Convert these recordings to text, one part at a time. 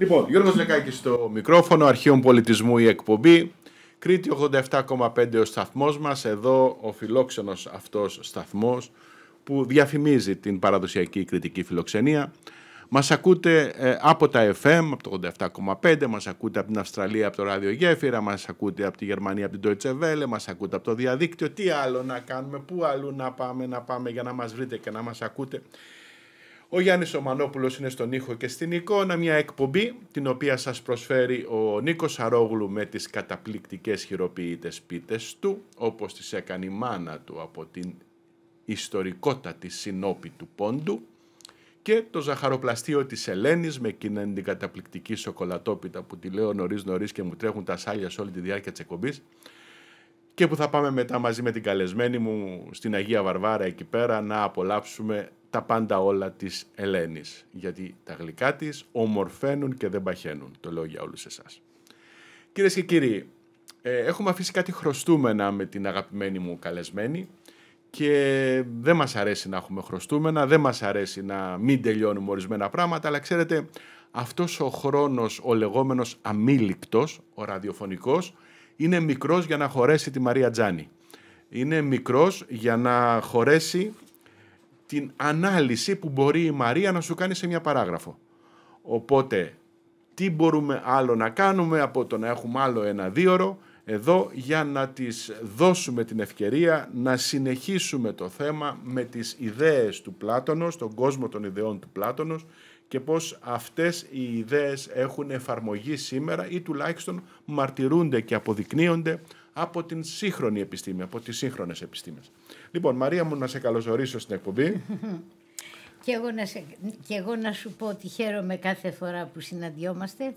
Λοιπόν, Γιώργος Λεκάκης στο μικρόφωνο, Αρχείων Πολιτισμού η εκπομπή. Κρήτη 87,5 ο σταθμός μας, εδώ ο φιλόξενος αυτός σταθμός που διαφημίζει την παραδοσιακή κριτική φιλοξενία. Μας ακούτε ε, από τα FM, από το 87,5, μας ακούτε από την Αυστραλία, από το Ράδιο Γέφυρα, μας ακούτε από τη Γερμανία, από την Deutsche Welle, μας ακούτε από το διαδίκτυο. Τι άλλο να κάνουμε, πού αλλού να πάμε, να πάμε για να μας βρείτε και να μας ακούτε. Ο Γιάννης Ομανόπουλος είναι στον ήχο και στην εικόνα, μια εκπομπή την οποία σας προσφέρει ο Νίκος Αρόγλου με τις καταπληκτικές χειροποίητες πίτες του, όπως τις έκανε η μάνα του από την ιστορικότατη συνόπη του πόντου και το ζαχαροπλαστείο της Ελένης με εκείνη την καταπληκτική σοκολατόπιτα που τη λέω νωρίς νωρίς και μου τρέχουν τα σάλια σε όλη τη διάρκεια της εκπομπής και που θα πάμε μετά μαζί με την καλεσμένη μου στην Αγία Βαρβάρα εκεί πέρα να απολαύσουμε τα πάντα όλα της Ελένης, γιατί τα γλυκά της ομορφαίνουν και δεν παχαίνουν. Το λέω για όλους εσάς. Κυρίες και κύριοι, ε, έχουμε αφήσει κάτι χρωστούμενα με την αγαπημένη μου καλεσμένη και δεν μας αρέσει να έχουμε χρωστούμενα, δεν μας αρέσει να μην τελειώνουμε ορισμένα πράγματα, αλλά ξέρετε, αυτός ο χρόνος, ο λεγόμενος αμήλικτος, ο ραδιοφωνικός, είναι μικρός για να χωρέσει τη Μαρία Τζάνη. Είναι μικρός για να χωρέσει την ανάλυση που μπορεί η Μαρία να σου κάνει σε μια παράγραφο. Οπότε, τι μπορούμε άλλο να κάνουμε από το να έχουμε άλλο ένα δίωρο εδώ για να της δώσουμε την ευκαιρία να συνεχίσουμε το θέμα με τις ιδέες του Πλάτωνος, τον κόσμο των ιδεών του Πλάτωνος και πώς αυτές οι ιδέες έχουν εφαρμογή σήμερα ή τουλάχιστον μαρτυρούνται και αποδεικνύονται από την σύγχρονη επιστήμη, από τις σύγχρονες επιστήμες. Λοιπόν, Μαρία μου, να σε καλωσορίσω στην εκπομπή. και, εγώ να σε, και εγώ να σου πω ότι χαίρομαι κάθε φορά που συναντιόμαστε.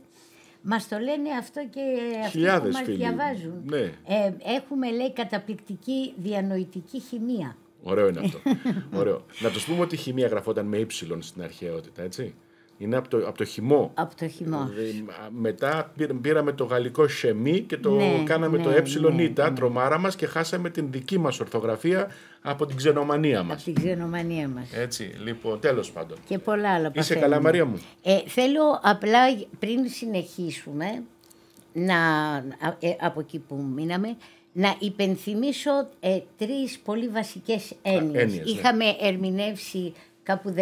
Μας το λένε αυτό και αυτοί που μας διαβάζουν. Ναι. Ε, έχουμε, λέει, καταπληκτική διανοητική χημεία. Ωραίο είναι αυτό. Ωραίο. Να τους πούμε ότι η χημεία γραφόταν με ύψιλον στην αρχαιότητα, έτσι. Είναι από το, από το χυμό. Από το χυμό. Ε, μετά πήραμε το γαλλικό σεμί και το ναι, κάναμε το ε ναι, ναι, ναι, τρομάρα μας και χάσαμε την δική μας ορθογραφία από την ξενομανία μας. Από την ξενομανία μας. Έτσι, λοιπόν, τέλος πάντων. Και πολλά άλλα παθαίνουμε. Είσαι καλά Μαρία μου. Ε, θέλω απλά πριν συνεχίσουμε, να, ε, από εκεί που μείναμε, να υπενθυμίσω ε, τρεις πολύ βασικές έννοιες. έννοιες ναι. Είχαμε ερμηνεύσει κάπου 16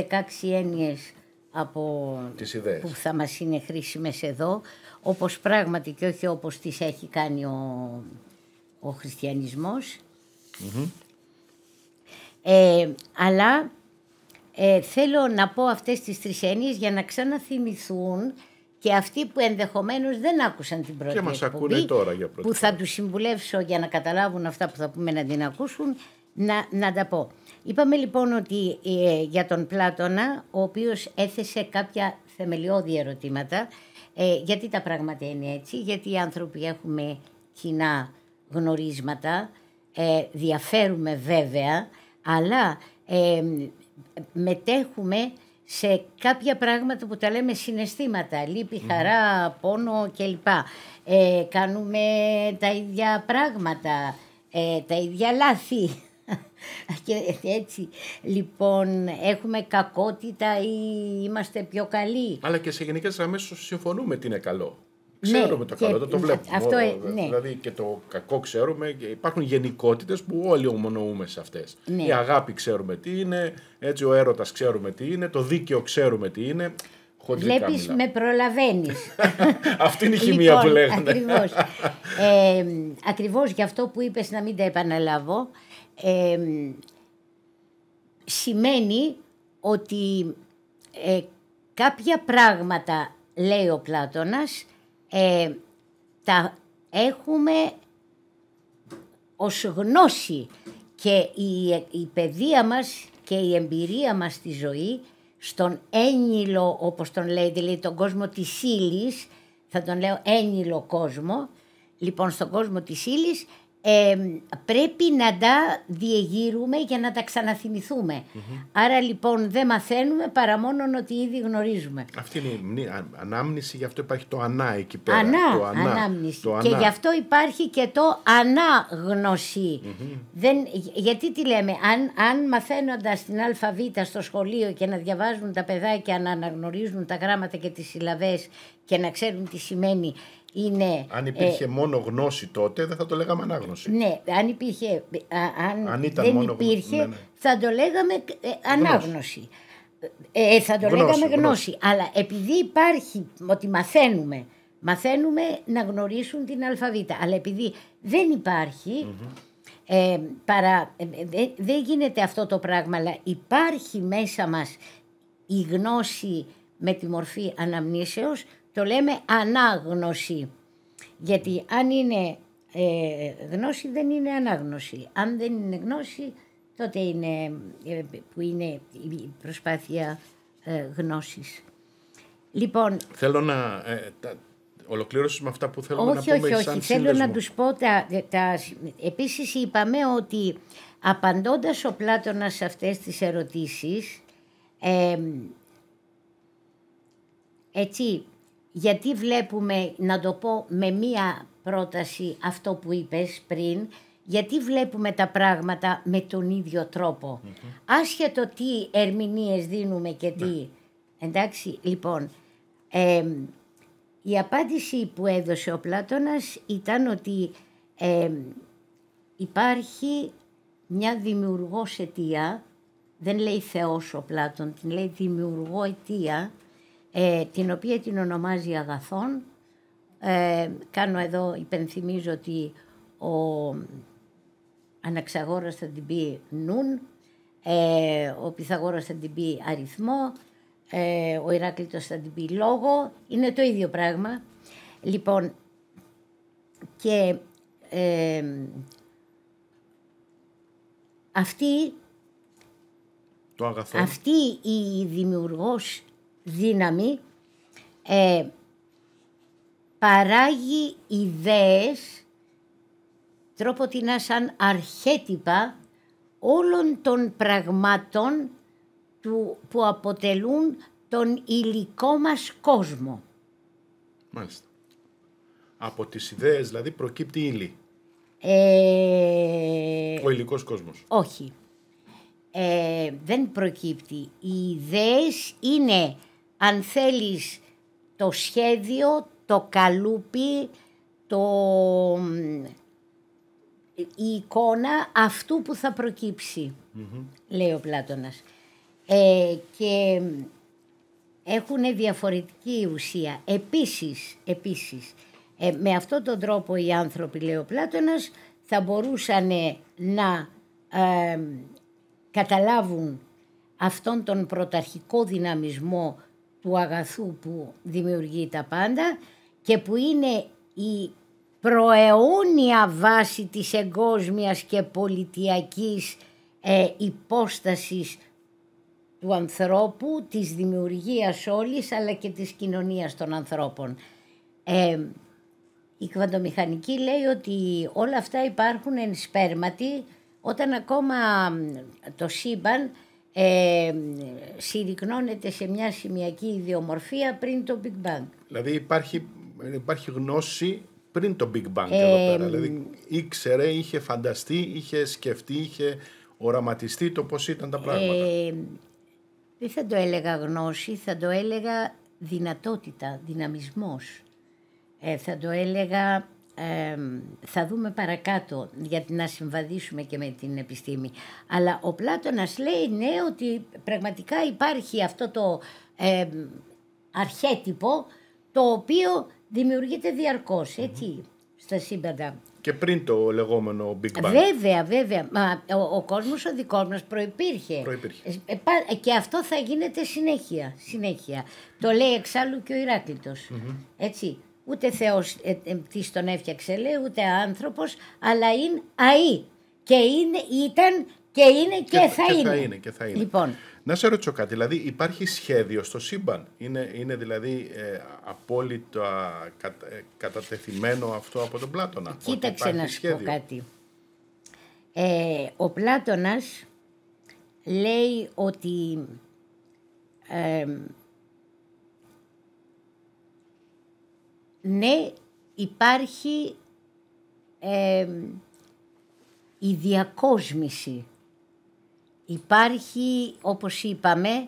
έννοιες από τις ιδέες. που θα μας είναι χρήσιμες εδώ όπως πράγματι και όχι όπως τις έχει κάνει ο, ο χριστιανισμος ε, αλλά ε, θέλω να πω αυτές τις τρισένειες για να ξαναθυμηθούν και αυτοί που ενδεχομένως δεν άκουσαν την πρώτη και τώρα που θα τους συμβουλεύσω για να καταλάβουν αυτά που θα πούμε να την ακούσουν να, να τα πω. Είπαμε λοιπόν ότι ε, για τον Πλάτωνα, ο οποίος έθεσε κάποια θεμελιώδη ερωτήματα, ε, γιατί τα πράγματα είναι έτσι, γιατί οι άνθρωποι έχουμε κοινά γνωρίσματα, ε, διαφέρουμε βέβαια, αλλά ε, μετέχουμε σε κάποια πράγματα που τα λέμε συναισθήματα, λύπη, χαρά, πόνο κλπ. κάνουμε τα ίδια πράγματα, τα ίδια λάθη. Και έτσι, λοιπόν, έχουμε κακότητα ή είμαστε πιο καλοί. Αλλά και σε γενικές γραμμές συμφωνούμε τι είναι καλό. Ναι, ξέρουμε το καλό, δεν το βλέπουμε. Αυτό, ε, ναι. Δηλαδή και το κακό ξέρουμε. Υπάρχουν γενικότητες που όλοι ομονοούμε σε αυτές. Ναι. Η αγάπη ξέρουμε τι είναι, έτσι ο έρωτας ξέρουμε τι είναι, το δίκαιο ξέρουμε τι είναι. Βλέπει, με προλαβαίνεις. Αυτή είναι η χημία λοιπόν, που λέγανε. Ακριβώς. ε, ακριβώς γι' αυτό που είπες, να μην τα επαναλάβω σημαίνει ότι ε, κάποια πράγματα, λέει ο Πλάτωνας, ε, τα έχουμε ως γνώση και η, η παιδεία μας και η εμπειρία μας στη ζωή στον ένιλο, όπως τον λέει, δηλαδή τον κόσμο της ύλης, θα τον λέω ένιλο κόσμο, λοιπόν στον κόσμο της ύλης πρέπει να τα διεγείρουμε για να τα ξαναθυμηθουμε Άρα λοιπόν δεν μαθαίνουμε παρά μόνο ότι ήδη γνωρίζουμε. Αυτή είναι η ανάμνηση, γι' αυτό υπάρχει το ανά εκεί πέρα. Ανά, το ανά ανάμνηση. Το Και γι' αυτό υπάρχει και το αναγνωση Δεν, γιατί τι λέμε, αν, αν μαθαίνοντας την ΑΒ στο σχολείο και να διαβάζουν τα παιδάκια να αναγνωρίζουν τα γράμματα και τις συλλαβές και να ξέρουν τι σημαίνει είναι... Αν υπήρχε ε, μόνο γνώση τότε δεν θα το λέγαμε ανάγνωση. Ναι, αν υπήρχε, ε, αν, ήταν δεν μόνο υπήρχε ναι, ναι. θα το λέγαμε ε, ανάγνωση. θα το λέγαμε γνώση. Αλλά επειδή υπάρχει ότι μαθαίνουμε, μαθαίνουμε να γνωρίσουν την αλφαβήτα. Αλλά επειδή δεν υπαρχει παρά, δεν γίνεται αυτό το πράγμα, αλλά υπάρχει μέσα μας η γνώση με τη μορφή αναμνήσεως το λέμε ανάγνωση. Γιατί αν είναι ε, γνώση δεν είναι ανάγνωση. Αν δεν είναι γνώση τότε είναι ε, που είναι η προσπάθεια ε, γνώσης. Λοιπόν, θέλω να τα, με αυτά που θέλω να πούμε όχι, όχι, Θέλω να τους πω τα, τα... Επίσης είπαμε ότι απαντώντας ο Πλάτωνας σε αυτές τις ερωτήσεις έτσι γιατί βλέπουμε, να το πω με μία πρόταση αυτό που είπες πριν, γιατί βλέπουμε τα πράγματα με τον ίδιο Άσχετο τι ερμηνείες δίνουμε και τι. Ναι. Εντάξει, λοιπόν, η απάντηση που έδωσε ο Πλάτωνας ήταν ότι υπάρχει μια δημιουργός αιτία, δεν λέει Θεός ο Πλάτων, την λέει δημιουργό αιτία, ε, την οποία την ονομάζει «Αγαθόν». Ε, κάνω εδώ, υπενθυμίζω ότι ο Αναξαγόρας θα την πει νουν, ε, ο Πυθαγόρας θα την πει αριθμό, ε, ο Ηράκλητος θα την πει λόγο, είναι το ίδιο πράγμα. Λοιπόν, και ε, αυτή, το αυτή η δημιουργός δύναμη ε, παράγει ιδέες τρόποτινα σαν αρχέτυπα όλων των πραγμάτων του, που αποτελούν τον υλικό μας κόσμο. Μάλιστα. Από τις ιδέες δηλαδή προκύπτει ύλη. Ε, Ο υλικός κόσμος. Όχι. Ε, δεν προκύπτει. Οι ιδέες είναι αν θέλεις το σχέδιο, το καλούπι, το... η εικόνα αυτού που θα προκυψει λέει ο Πλάτωνας. Ε, και έχουν διαφορετική ουσία. Επίσης, επίσης ε, με αυτόν τον τρόπο οι άνθρωποι, λέει ο Πλάτωνας, θα μπορούσαν να ε, καταλάβουν αυτόν τον πρωταρχικό δυναμισμό του αγαθού που δημιουργεί τα πάντα και που είναι η προαιώνια βάση της εγκόσμιας και πολιτιακής ε, υπόστασης του ανθρώπου, της δημιουργίας όλης αλλά και της κοινωνίας των ανθρώπων. Ε, η κβαντομηχανική λέει ότι όλα αυτά υπάρχουν εν σπέρματι όταν ακόμα το σύμπαν ε, συρρυκνώνεται σε μια σημειακή ιδιομορφία πριν το Big Bang. Δηλαδή υπάρχει, υπάρχει γνώση πριν το Big Bang ε, εδώ πέρα. Δηλαδή ήξερε, είχε φανταστεί, είχε σκεφτεί, είχε οραματιστεί το πώς ήταν τα πράγματα. Ε, δεν θα το έλεγα γνώση, θα το έλεγα δυνατότητα, δυναμισμός. Ε, θα το έλεγα θα δούμε παρακάτω γιατί να συμβαδίσουμε και με την επιστήμη. Αλλά ο Πλάτωνας λέει ναι ότι πραγματικά υπάρχει αυτό το αρχέτυπο το οποίο δημιουργείται διαρκώς, έτσι, στα σύμπαντα. Και πριν το λεγόμενο Big Bang. Βέβαια, βέβαια. ο, ο κόσμος ο δικός μας προϋπήρχε. Ε, ε, ε, και αυτό θα γίνεται συνέχεια. συνέχεια. Το λέει εξάλλου και ο Ηράκλητος, Έτσι ούτε Θεός ε, ε της τον έφτιαξε λέει, ούτε άνθρωπος, αλλά είναι αΐ. Και είναι, ήταν και είναι και, θα, και είναι. θα είναι. Και θα είναι. Λοιπόν. Να σε ρωτήσω κάτι, δηλαδή υπάρχει σχέδιο στο σύμπαν, είναι, είναι δηλαδή ε, απόλυτα κα, ε, κατατεθειμένο αυτό από τον Πλάτωνα. Κοίταξε να σχέδιο. πω κάτι. Ε, ο Πλάτωνας λέει ότι ε, ναι υπάρχει η διακόσμηση. Υπάρχει, όπως είπαμε,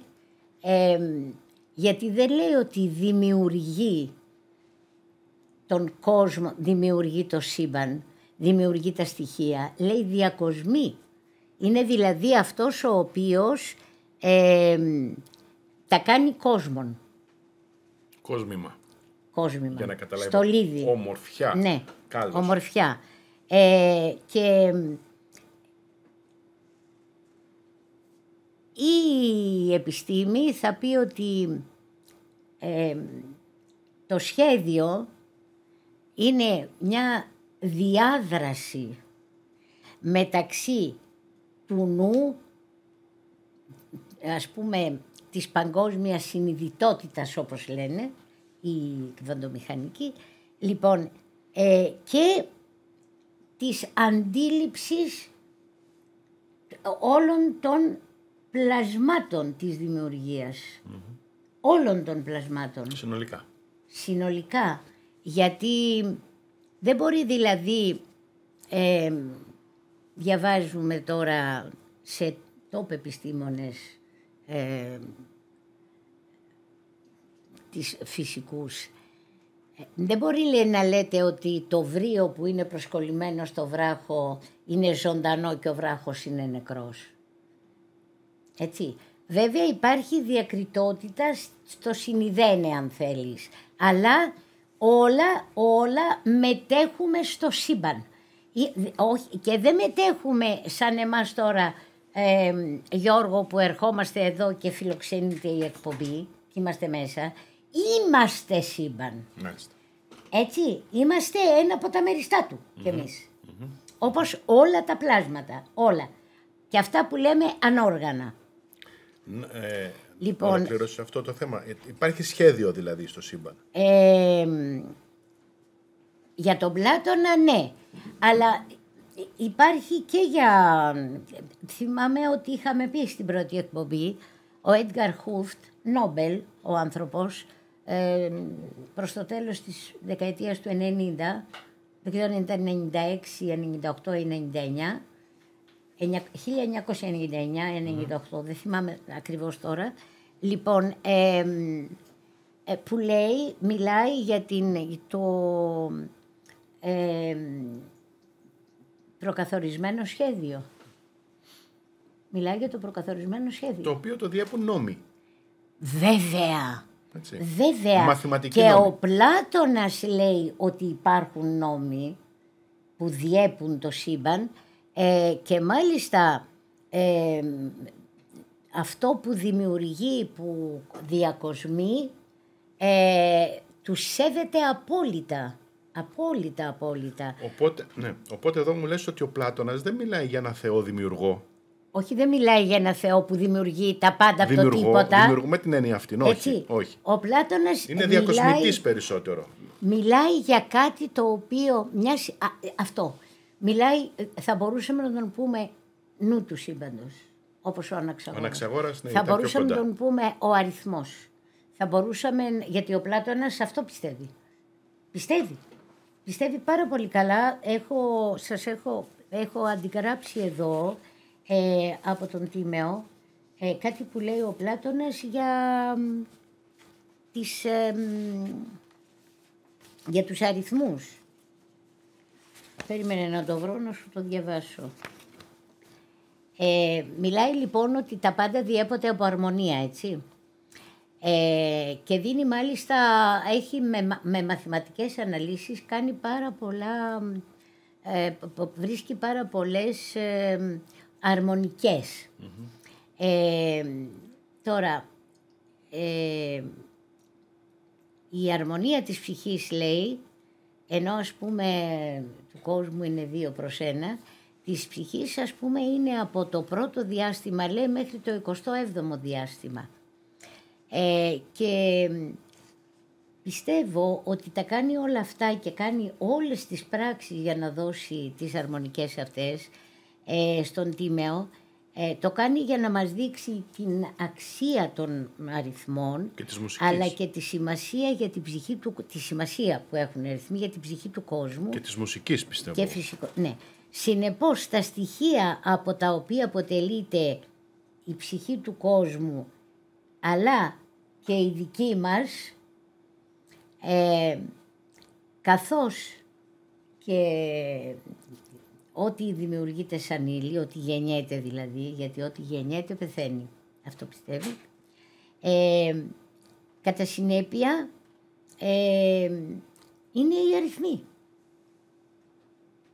γιατί δεν λέει ότι δημιουργεί τον κόσμο, δημιουργεί το σύμπαν, δημιουργεί τα στοιχεία. Λέει διακοσμή. Είναι δηλαδή αυτός ο οποίος τα κάνει κόσμον. Κόσμημα κόσμημα. Για να καταλάβει. Στολίδι. Ομορφιά. Ναι. Ομορφιά. Ε, και η επιστήμη θα πει ότι ε, το σχέδιο είναι μια διάδραση μεταξύ του νου, ας πούμε, της παγκόσμιας συνειδητότητας όπως λένε, η κβαντομηχανική. Λοιπόν, ε, και της αντίληψης όλων των πλασμάτων της δημιουργιας mm-hmm. Όλων των πλασμάτων. Συνολικά. Συνολικά. Γιατί δεν μπορεί δηλαδή, ε, διαβάζουμε τώρα σε τόπ επιστήμονες ε, της φυσικούς. Ε, δεν μπορεί λέει, να λέτε ότι το βρύο που είναι προσκολλημένο στο βράχο είναι ζωντανό και ο βράχος είναι νεκρός. Έτσι. Βέβαια υπάρχει διακριτότητα στο συνειδένε αν θέλεις. Αλλά όλα, όλα μετέχουμε στο σύμπαν. Και δεν μετέχουμε σαν εμάς τώρα Γιώργο που ερχόμαστε εδώ και φιλοξενείται η εκπομπή και είμαστε μέσα είμαστε σύμπαν. Έτσι, είμαστε ένα από τα μεριστά του mm-hmm. κι εμεις Όπως όλα τα πλάσματα, όλα. Και αυτά που λέμε ανόργανα. Ε, λοιπόν, αυτό το θέμα. Ε, υπάρχει σχέδιο δηλαδή στο σύμπαν. για τον Πλάτωνα ναι, αλλά υπάρχει και για... Θυμάμαι ότι είχαμε πει στην πρώτη εκπομπή, ο Έντγκαρ Χούφτ, Νόμπελ, ο άνθρωπος, ε, προς το τέλος της δεκαετίας του 90, δεν ξέρω αν ήταν 96, 98 ή 99, 1999-98, δεν θυμάμαι ακριβώς τώρα, λοιπόν, ε, που λέει, μιλάει για την, το προκαθορισμένο σχέδιο. Μιλάει για το προκαθορισμένο σχέδιο. Το οποίο το διέπουν νόμοι. Βέβαια. Έτσι. Βέβαια. και ο Πλάτωνας λέει ότι υπάρχουν νόμοι που διέπουν το σύμπαν ε, και μάλιστα ε, αυτό που δημιουργεί, που διακοσμεί, ε, τους σέβεται απόλυτα. Απόλυτα, απόλυτα. Οπότε, ναι. Οπότε εδώ μου λες ότι ο Πλάτωνας δεν μιλάει για ένα θεό δημιουργό. Όχι, δεν μιλάει για ένα Θεό που δημιουργεί τα πάντα από το τίποτα. Δημιουργούμε την έννοια αυτή, Όχι, όχι. Ο Πλάτωνας. Είναι διακοσμητής περισσότερο. Μιλάει για κάτι το οποίο. Ε, αυτό. Μιλάει, ε, θα μπορούσαμε να τον πούμε νου του σύμπαντος. Όπως ο Αναξαγόρας. Ναι, θα μπορούσαμε να τον πούμε ο αριθμός. Θα μπορούσαμε. Γιατί ο Πλάτωνας αυτό πιστεύει. Πιστεύει. Πιστεύει πάρα πολύ καλά. Έχω, σας έχω, έχω αντιγράψει εδώ ε, από τον Τίμεο, ε, κάτι που λέει ο Πλάτωνας για, τις, ε, για τους αριθμούς. Περίμενε να το βρω να σου το διαβάσω. Ε, μιλάει λοιπόν ότι τα πάντα διέπονται από αρμονία, έτσι. Ε, και δίνει μάλιστα, έχει με, με μαθηματικές αναλύσεις, κάνει πάρα πολλά, ε, βρίσκει πάρα πολλές αρμονικες ε, τώρα, ε, η αρμονία της ψυχής λέει, ενώ ας πούμε του κόσμου είναι δύο προς ένα, της ψυχής ας πούμε είναι από το πρώτο διάστημα λέει μέχρι το 27ο διάστημα. Ε, και πιστεύω ότι τα κάνει όλα αυτά και κάνει όλες τις πράξεις για να δώσει τις αρμονικές αυτές ε, στον Τίμεο, ε, το κάνει για να μας δείξει την αξία των αριθμών αλλά και τη σημασία, για την ψυχή του, τη σημασία που έχουν οι αριθμοί για την ψυχή του κόσμου. Και της μουσικής πιστεύω. Και φυσικό, ναι. Συνεπώς τα στοιχεία από τα οποία αποτελείται η ψυχή του κόσμου αλλά και η δική μας ε, καθώς και ό,τι δημιουργείται σαν ύλη, ό,τι γεννιέται δηλαδή, γιατί ό,τι γεννιέται πεθαίνει. Αυτό πιστεύει. Ε, κατά συνέπεια, ε, είναι οι αριθμοί.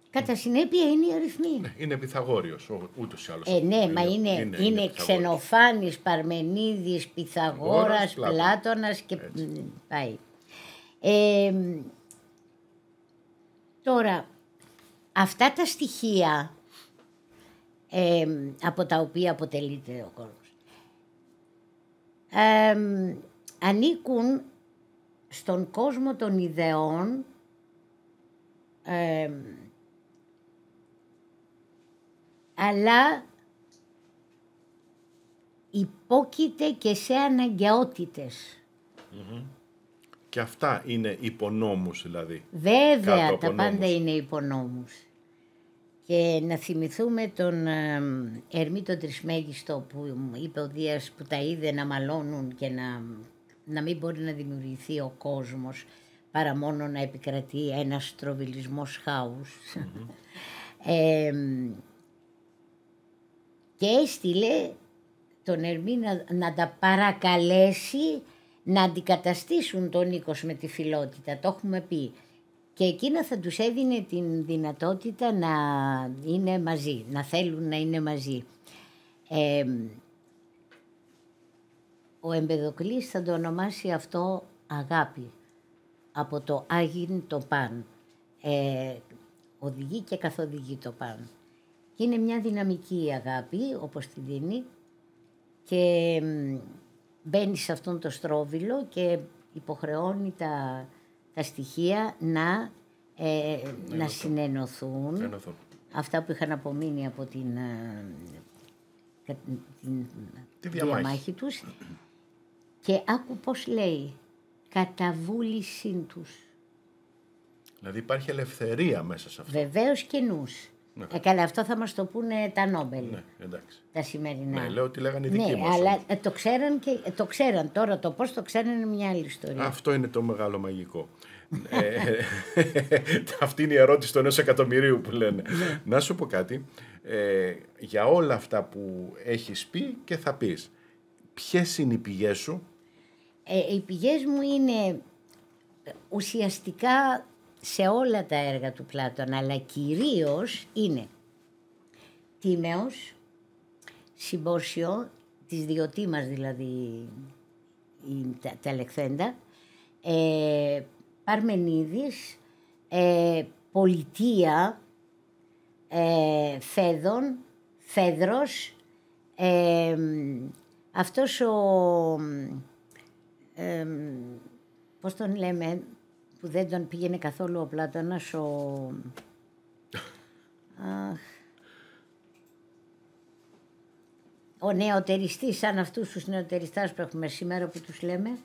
Κατά ναι. συνέπεια είναι η αριθμη. Ναι, είναι Πυθαγόριος, ούτως. ή άλλως. Ε, ναι, μα είναι, είναι, είναι Ξενοφάνης, Παρμενίδης, Πυθαγόρας, Πλάτωνας, και πάει. Ε, τώρα, Αυτά τα στοιχεία από τα οποία αποτελείται ο κόσμος ε, ανήκουν στον κόσμο των ιδεών αλλά υπόκειται και σε αναγκαιοτητες Και αυτά είναι υπονόμους δηλαδή. Βέβαια τα πάντα είναι υπονόμους. Και να θυμηθούμε τον Ερμή τον Τρισμέγιστο που είπε ο Δίας που τα είδε να μαλώνουν και να, να μην μπορεί να δημιουργηθεί ο κόσμος παρά μόνο να επικρατεί τροβιλισμός στροβιλισμός και έστειλε τον Ερμή να, να τα παρακαλέσει να αντικαταστήσουν τον Νίκος με τη φιλότητα. Το έχουμε πει και εκείνα θα τους έδινε την δυνατότητα να είναι μαζί, να θέλουν να είναι μαζί. ο Εμπεδοκλής θα το ονομάσει αυτό αγάπη, από το άγιν το παν. Ε, οδηγεί και καθοδηγεί το παν. Είναι μια δυναμική αγάπη, όπως την δίνει, και μπαίνει σε αυτόν το στρόβιλο και υποχρεώνει τα τα στοιχεία να, ε, να συνενωθούν. Αυτά που είχαν απομείνει από την, την, ε, την Τη διαμάχη. διαμάχη τους. Και άκου πώς λέει, κατά τους. Δηλαδή υπάρχει ελευθερία μέσα σε αυτό. Βεβαίως και νους. Ναι. Ε, καλά, αυτό θα μας το πούνε τα Νόμπελ. Ναι, εντάξει. Τα σημερινά. Ναι, λέω ότι λέγανε οι δικοί ναι, Αλλά ε, το ξέραν, και, ε, το ξέραν τώρα. Το πώς το ξέραν είναι μια άλλη ιστορία. Αυτό είναι το μεγάλο μαγικό. ε, ε αυτή είναι η ερώτηση των ενός εκατομμυρίου που λένε. Ναι. Να σου πω κάτι. Ε, για όλα αυτά που έχεις πει και θα πεις, ποιες είναι οι πηγές σου? Ε, οι πηγές μου είναι ουσιαστικά σε όλα τα έργα του Πλάτων, αλλά κυρίως είναι Τίμεος, Συμπόσιο, της μας δηλαδή τα, τα ε, Παρμενίδης, ε, Πολιτεία, ε, Φέδων, Φέδρος, ε, αυτός ο... Ε, πώς τον λέμε, που δεν τον πήγαινε καθόλου ο Πλάτωνας ο... Αχ. Ο νεοτεριστής, σαν αυτούς τους νεοτεριστάς που έχουμε σήμερα που τους λέμε,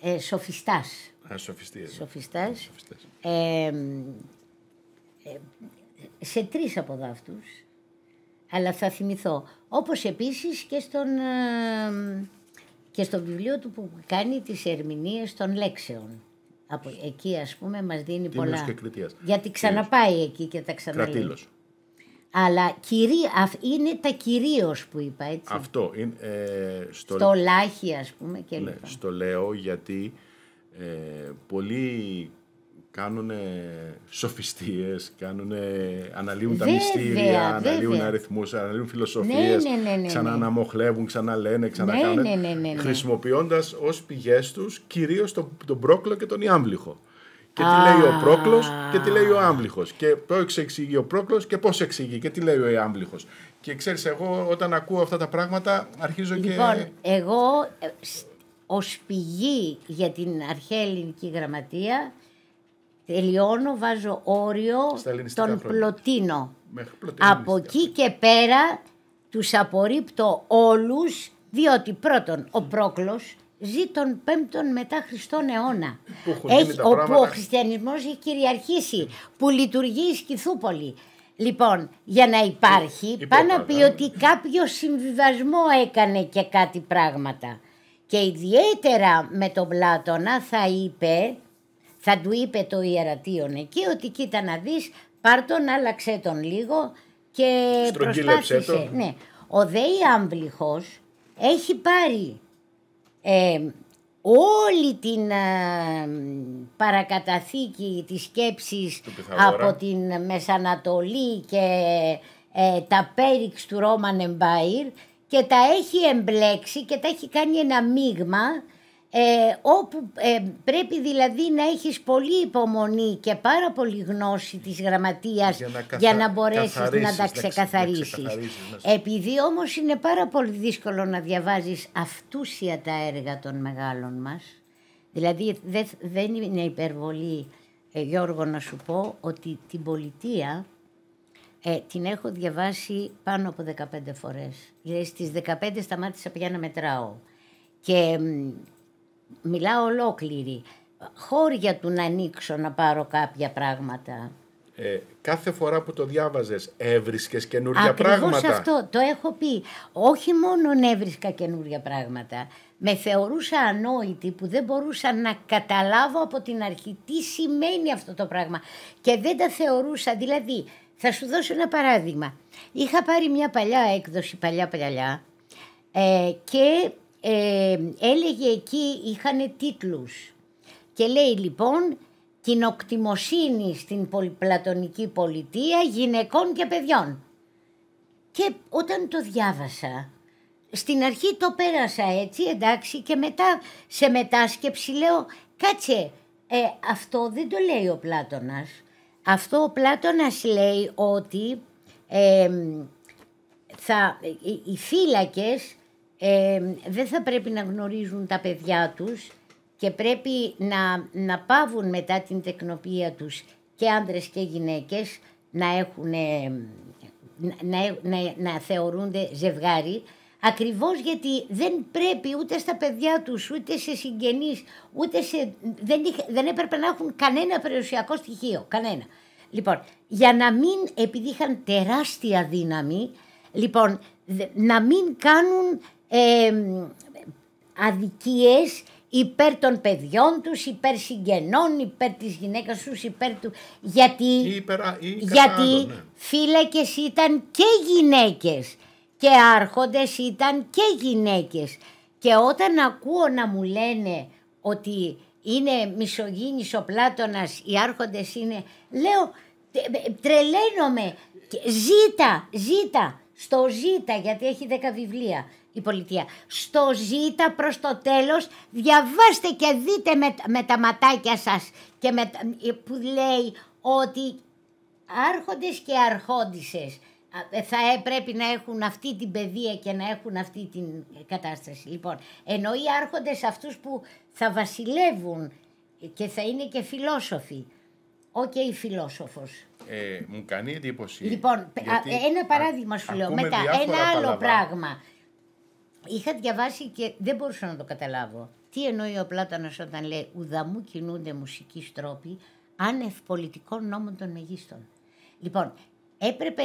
ε, σοφιστάς. Α, σοφιστές. Ναι. Ε, σε τρεις από αλλά θα θυμηθώ. Όπως επίσης και στον, ε, και στο βιβλίο του που κάνει τις ερμηνείες των λέξεων. Από εκεί ας πούμε μας δίνει Τίμιος πολλά. Και κριτίας. Γιατί ξαναπάει εκεί και τα ξαναλέει. Κρατήλος. Αλλά είναι τα κυρίως που είπα, έτσι. Αυτό. Είναι, ε, στο, στο λάχι, ας πούμε, και ναι, Στο λέω γιατί ε, πολλοί κάνουν σοφιστίε, αναλύουν τα μυστήρια, αναλύουν αριθμούς, αναλύουν φιλοσοφίες, ναι, ναι, ναι, ξανααναμοχλεύουν, ξαναλένε, ξανακάνουν, Χρησιμοποιώντας ως πηγές τους κυρίως τον, τον Πρόκλο και τον Ιάμβλυχο. Και τι λέει ο Πρόκλος και τι λέει ο Άμβλυχο. Και πώς εξηγεί ο Πρόκλος και πώς εξηγεί και τι λέει ο Άμβλυχο. Και ξέρεις, εγώ όταν ακούω αυτά τα πράγματα αρχίζω λοιπόν, και. Λοιπόν, εγώ ως πηγή για την αρχαία ελληνική γραμματεία τελειώνω, βάζω όριο τον πλωτίνο. Από εκεί και πέρα τους απορρίπτω όλους, διότι πρώτον ο Πρόκλος ζει τον 5ο μετά Χριστόν αιώνα. Έχει, όπου πράγματα. ο χριστιανισμός οπου ο κυριαρχήσει, που λειτουργεί η Σκυθούπολη. Λοιπόν, για να υπάρχει, ε, πάνω πει ότι κάποιο συμβιβασμό έκανε και κάτι πράγματα. Και ιδιαίτερα με τον Πλάτωνα θα είπε θα του είπε το ιερατείον εκεί ότι κοίτα να δεις, πάρ τον, άλλαξε τον λίγο και προσπάθησε. Ναι. Ο Δέη έχει πάρει ε, όλη την ε, παρακαταθήκη της σκέψης από την Μεσανατολή και ε, τα πέριξ του Ρόμαν Εμπάιρ και τα έχει εμπλέξει και τα έχει κάνει ένα μείγμα ε, όπου ε, πρέπει δηλαδή να έχεις πολύ υπομονή και πάρα πολύ γνώση της γραμματείας για να, καθα... να μπορέσεις να τα ξεκαθαρίσεις. Ναι. Επειδή όμως είναι πάρα πολύ δύσκολο να διαβάζεις αυτούσια τα έργα των μεγάλων μας, δηλαδή δεν, δεν είναι υπερβολή ε, Γιώργο να σου πω ότι την πολιτεία ε, την έχω διαβάσει πάνω από 15 φορές. Δηλαδή στις 15 σταμάτησα πια να μετράω. Και μιλάω ολόκληρη, χώρια του να ανοίξω να πάρω κάποια πράγματα. Ε, κάθε φορά που το διάβαζες έβρισκες καινούργια Ακριβώς πράγματα. Ακριβώς αυτό, το έχω πει. Όχι μόνο έβρισκα καινούργια πράγματα. Με θεωρούσα ανόητη που δεν μπορούσα να καταλάβω από την αρχή τι σημαίνει αυτό το πράγμα. Και δεν τα θεωρούσα, δηλαδή θα σου δώσω ένα παράδειγμα. Είχα πάρει μια παλιά έκδοση, παλιά παλιά, ε, και ε, έλεγε εκεί, είχαν τίτλους και λέει λοιπόν «Κοινοκτημοσύνη στην πολυπλατωνική πολιτεία γυναικών και παιδιών». Και όταν το διάβασα, στην αρχή το πέρασα έτσι, εντάξει, και μετά σε μετάσκεψη λέω «Κάτσε, ε, αυτό δεν το λέει ο Πλάτωνας». Αυτό ο Πλάτωνας λέει ότι θα, ε, οι φύλακες ε, δεν θα πρέπει να γνωρίζουν τα παιδιά τους και πρέπει να, να πάβουν μετά την τεχνοπία τους και άντρες και γυναίκες να, έχουν, να, να, να θεωρούνται ζευγάρι Ακριβώς γιατί δεν πρέπει ούτε στα παιδιά τους, ούτε σε συγγενείς, ούτε σε... Δεν, δεν έπρεπε να έχουν κανένα περιουσιακό στοιχείο, κανένα. Λοιπόν, για να μην, επειδή είχαν τεράστια δύναμη, λοιπόν, να μην κάνουν ε, αδικίες υπέρ των παιδιών τους, υπέρ συγγενών, υπέρ της γυναίκας τους, υπέρ του... Γιατί, Υπερα, γιατί ναι. φύλακες ήταν και γυναίκες και άρχοντες ήταν και γυναίκες. Και όταν ακούω να μου λένε ότι είναι μισογίνης ο Πλάτωνας, οι άρχοντες είναι... Λέω, ε, τρελαίνομαι, ζήτα, ζήτα, στο ζήτα γιατί έχει δέκα βιβλία η πολιτεία. Στο ζήτα προς το τέλος διαβάστε και δείτε με, με τα ματάκια σας και με, ε, που λέει ότι άρχοντες και αρχόντισες ε, θα ε, πρέπει να έχουν αυτή την παιδεία και να έχουν αυτή την κατάσταση. Λοιπόν, εννοεί άρχοντες αυτούς που θα βασιλεύουν και θα είναι και φιλόσοφοι. και η φιλόσοφος. Ε, μου κάνει εντύπωση. Λοιπόν, ένα παράδειγμα σου λέω μετά. Ένα άλλο πράγμα είχα διαβάσει και δεν μπορούσα να το καταλάβω. Τι εννοεί ο Πλάτανος όταν λέει «Ουδαμού κινούνται μουσικοί στρόποι άνευ πολιτικών νόμων των μεγίστων». Λοιπόν, έπρεπε,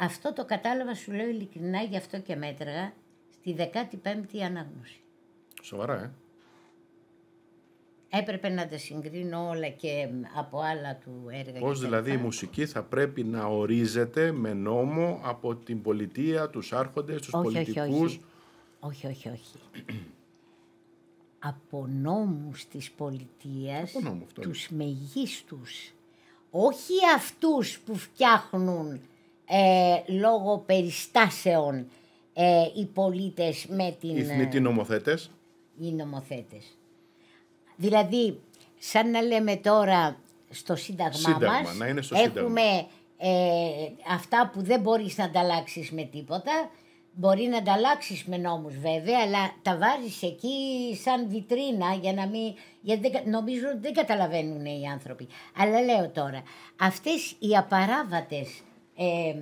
αυτό το κατάλαβα σου λέω ειλικρινά, γι' αυτό και μέτραγα, στη 15η ανάγνωση. Σοβαρά, ε. Έπρεπε να τα συγκρίνω όλα και από άλλα του έργα. Πώς δηλαδή η μουσική θα πρέπει να ορίζεται με νόμο από την πολιτεία, τους άρχοντες, τους όχι, πολιτικούς. Όχι, όχι, όχι. από νόμους της πολιτείας, νόμου, ναι. τους μεγίστους. Όχι αυτούς που φτιάχνουν ε, λόγω περιστάσεων ε, οι πολίτες με την... Οι θνητοί ε, νομοθέτες. Οι νομοθέτες. Δηλαδή, σαν να λέμε τώρα στο σύνταγμα, σύνταγμα μας, να είναι στο έχουμε σύνταγμα. Ε, αυτά που δεν μπορείς να ανταλλάξεις με τίποτα Μπορεί να τα με νόμους βέβαια, αλλά τα βάζεις εκεί σαν βιτρίνα για να μην... Γιατί νομίζω ότι δεν καταλαβαίνουν οι άνθρωποι. Αλλά λέω τώρα, αυτές οι απαράβατες ε,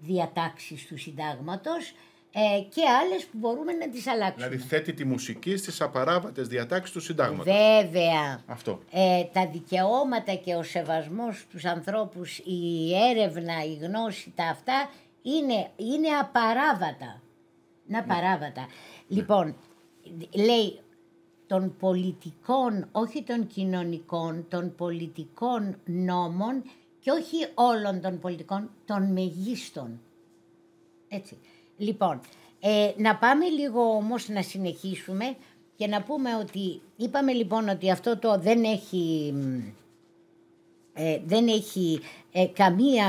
διατάξεις του συντάγματος ε, και άλλες που μπορούμε να τις αλλάξουμε. Δηλαδή θέτει τη μουσική στις απαράβατες διατάξεις του συντάγματος. Βέβαια. Αυτό. Ε, τα δικαιώματα και ο σεβασμός τους ανθρώπους, η έρευνα, η γνώση, τα αυτά είναι, είναι απαράβατα. Να παράβατα. Ναι. Λοιπόν, λέει των πολιτικών, όχι των κοινωνικών, των πολιτικών νόμων και όχι όλων των πολιτικών, των μεγίστων. Έτσι. Λοιπόν, ε, να πάμε λίγο όμως να συνεχίσουμε και να πούμε ότι είπαμε λοιπόν ότι αυτό το δεν έχει, ε, δεν έχει ε, καμία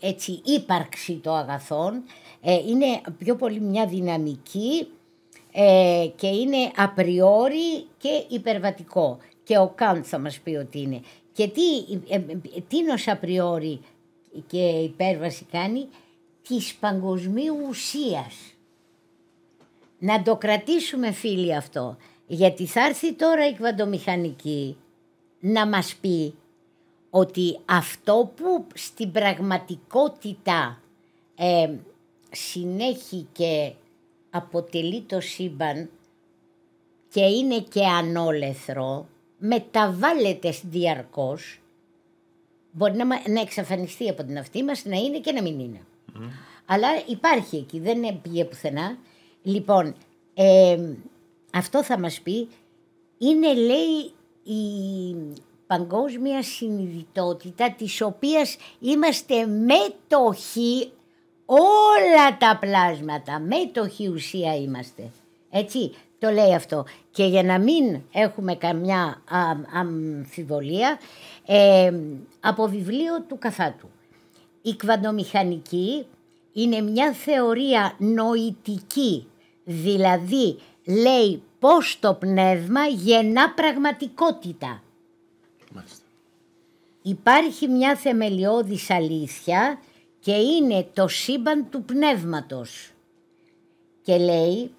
έτσι ύπαρξη των αγαθών, ε, είναι πιο πολύ μια δυναμική ε, και είναι απριόρι και υπερβατικό. Και ο Καντ θα μας πει ότι είναι. Και τι, ως απριόρι και υπέρβαση κάνει της παγκοσμίου ουσίας. Να το κρατήσουμε φίλοι αυτό, γιατί θα έρθει τώρα η κβαντομηχανική να μας πει ότι αυτό που στην πραγματικότητα ε, συνέχει και αποτελεί το σύμπαν και είναι και ανόλεθρο, μεταβάλλεται διαρκώς, μπορεί να, να εξαφανιστεί από την αυτή μας, να είναι και να μην είναι. Αλλά υπάρχει εκεί, δεν πήγε πουθενά. Λοιπόν, ε, αυτό θα μας πει, είναι λέει η, παγκόσμια συνειδητότητα της οποίας είμαστε μέτοχοι όλα τα πλάσματα, Μέτοχοι ουσία είμαστε. Έτσι, το λέει αυτό. Και για να μην έχουμε καμιά α, αμφιβολία, ε, από βιβλίο του Καθάτου. Η κβαντομηχανική είναι μια θεωρία νοητική, δηλαδή λέει πώς το πνεύμα γεννά πραγματικότητα. Υπάρχει μια θεμελιώδης αλήθεια και είναι το σύμπαν του πνεύματος. Και λέει,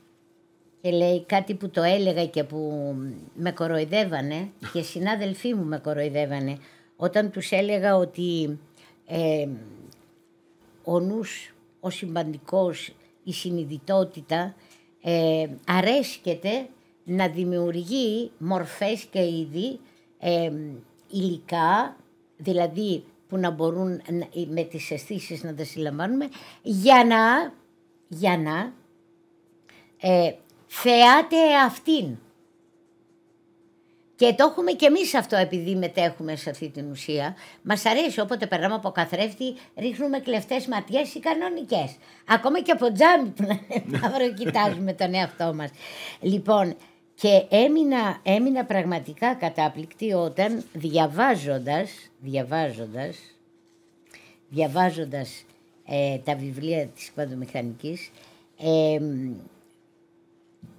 κάτι που το έλεγα και που με κοροϊδεύανε και συνάδελφοί μου με κοροϊδεύανε όταν τους έλεγα ότι ε, ο νους, ο συμπαντικός, η συνειδητότητα ε, αρέσκεται να δημιουργεί μορφές και είδη ε, υλικά, δηλαδή που να μπορούν με τις αισθήσεις να τα συλλαμβάνουμε, για να, για να ε, θεάται αυτήν. Και το έχουμε και εμείς αυτό επειδή μετέχουμε σε αυτή την ουσία. Μας αρέσει όποτε περνάμε από καθρέφτη ρίχνουμε κλεφτές ματιές ή κανονικές. Ακόμα και από τζάμι που να είναι κοιτάζουμε τον εαυτό μας. Λοιπόν, και έμεινα, έμεινα πραγματικά κατάπληκτη όταν διαβάζοντας, διαβάζοντας, διαβάζοντας ε, τα βιβλία της παντομηχανικής, ε,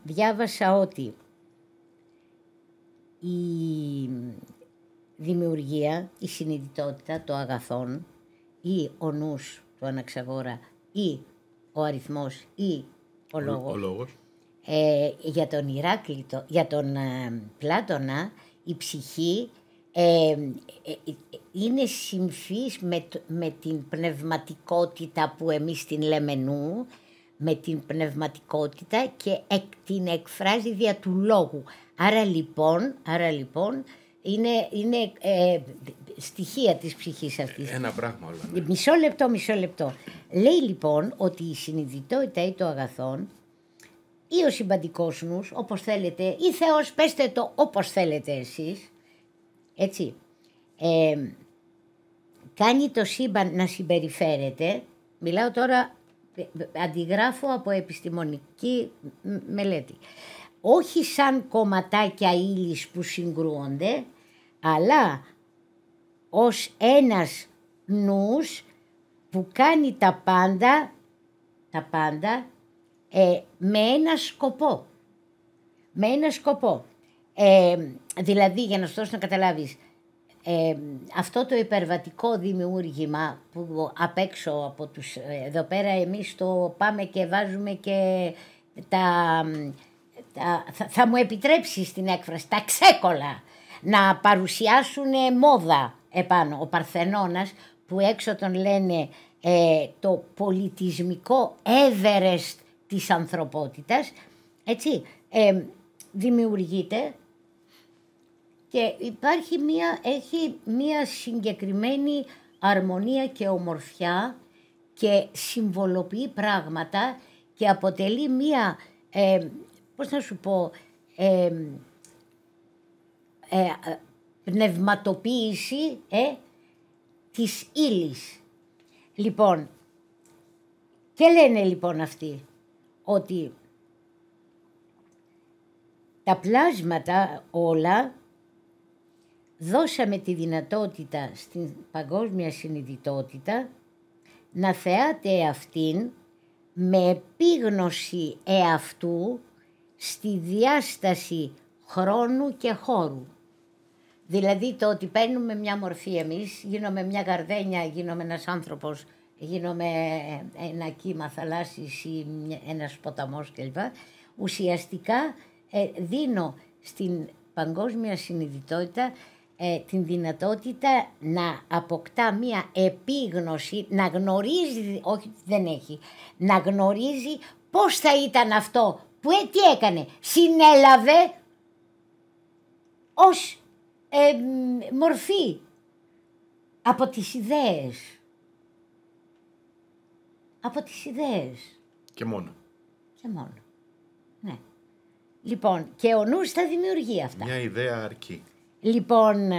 διάβασα ότι η δημιουργία, η συνειδητότητα, το αγαθόν ή ο νους του αναξαγόρα ή ο αριθμός ή ο ο λόγος. Ε, για τον Ηράκλειτο, για τον ε, Πλάτωνα, η ψυχή ε, είναι συμφής με, με την πνευματικότητα που εμείς την λέμε νου, με την πνευματικότητα και εκ, την εκφράζει δια του λόγου. Άρα λοιπόν, άρα λοιπόν είναι, είναι στοιχεία της ψυχής αυτής. Ένα πράγμα όλα. Ναι. Μισό λεπτό, μισό λεπτό. Λέει λοιπόν ότι η συνειδητότητα ή το αγαθόν ή ο συμπαντικός νους, όπως θέλετε, ή Θεός, πέστε το όπως θέλετε εσείς, έτσι, ε, κάνει το σύμπαν να συμπεριφέρεται, μιλάω τώρα, ε, αντιγράφω από επιστημονική μελέτη, όχι σαν κομματάκια ύλης που συγκρούονται, αλλά ως ένας νους που κάνει τα πάντα, τα πάντα ε, με ένα σκοπό. Με ένα σκοπό. Ε, δηλαδή, για να σου δώσω να καταλάβεις, ε, αυτό το υπερβατικό δημιούργημα που απ' έξω από τους... Ε, εδώ πέρα εμείς το πάμε και βάζουμε και τα... θα, μου επιτρέψεις την έκφραση, τα ξέκολα να παρουσιάσουν μόδα επάνω. Ο Παρθενώνας που έξω τον λένε ε, το πολιτισμικό Everest της ανθρωπότητας, έτσι, δημιουργείται και υπάρχει μία, έχει μία συγκεκριμένη αρμονία και ομορφιά και συμβολοποιεί πράγματα και αποτελεί μία, ε, πώς να σου πω, ε, ε, πνευματοποίηση ε, της ύλης. Λοιπόν, και λένε λοιπόν αυτοί, ότι τα πλάσματα όλα δώσαμε τη δυνατότητα στην παγκόσμια συνειδητότητα να θεάται αυτήν με επίγνωση εαυτού στη διάσταση χρόνου και χώρου. Δηλαδή το ότι παίρνουμε μια μορφή εμείς, γίνομαι μια γαρδένια, γίνομαι ένας άνθρωπος γίνομαι ε, ένα κύμα θαλάσσης ή ένας ποταμός κλπ. Ουσιαστικά ε, δίνω στην παγκόσμια συνειδητότητα ε, την δυνατότητα να αποκτά μία επίγνωση, να γνωρίζει, όχι δεν έχει, να γνωρίζει πώς θα ήταν αυτό που τι έκανε, συνέλαβε ως μορφή από τις ιδέες από τις ιδέες. Και μόνο. Και μόνο. Ναι. Λοιπόν, και ο νους θα δημιουργεί αυτά. Μια ιδέα αρκεί. Λοιπόν,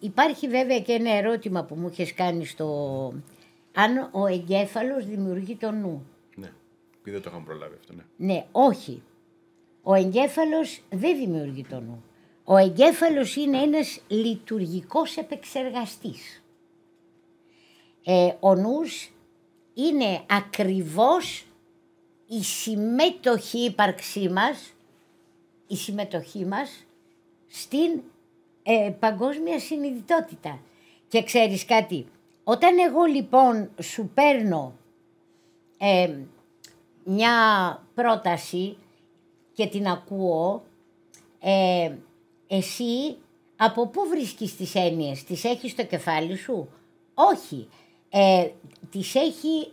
υπάρχει βέβαια και ένα ερώτημα που μου έχεις κάνει στο... Αν ο εγκέφαλος δημιουργεί το νου. Ναι, δεν το είχαμε προλάβει αυτό, ναι. Ναι, όχι. Ο εγκέφαλος δεν δημιουργεί το νου. Ο εγκέφαλος είναι ένας λειτουργικός επεξεργαστής ε, ο νους είναι ακριβώς η συμμετοχή ύπαρξή μας, η συμμετοχή μας στην ε, παγκόσμια συνειδητότητα. Και ξέρεις κάτι, όταν εγώ λοιπόν σου παίρνω ε, μια πρόταση και την ακούω, ε, εσύ από πού βρίσκεις τις έννοιες, τις έχεις στο κεφάλι σου. Όχι, ε, τις έχει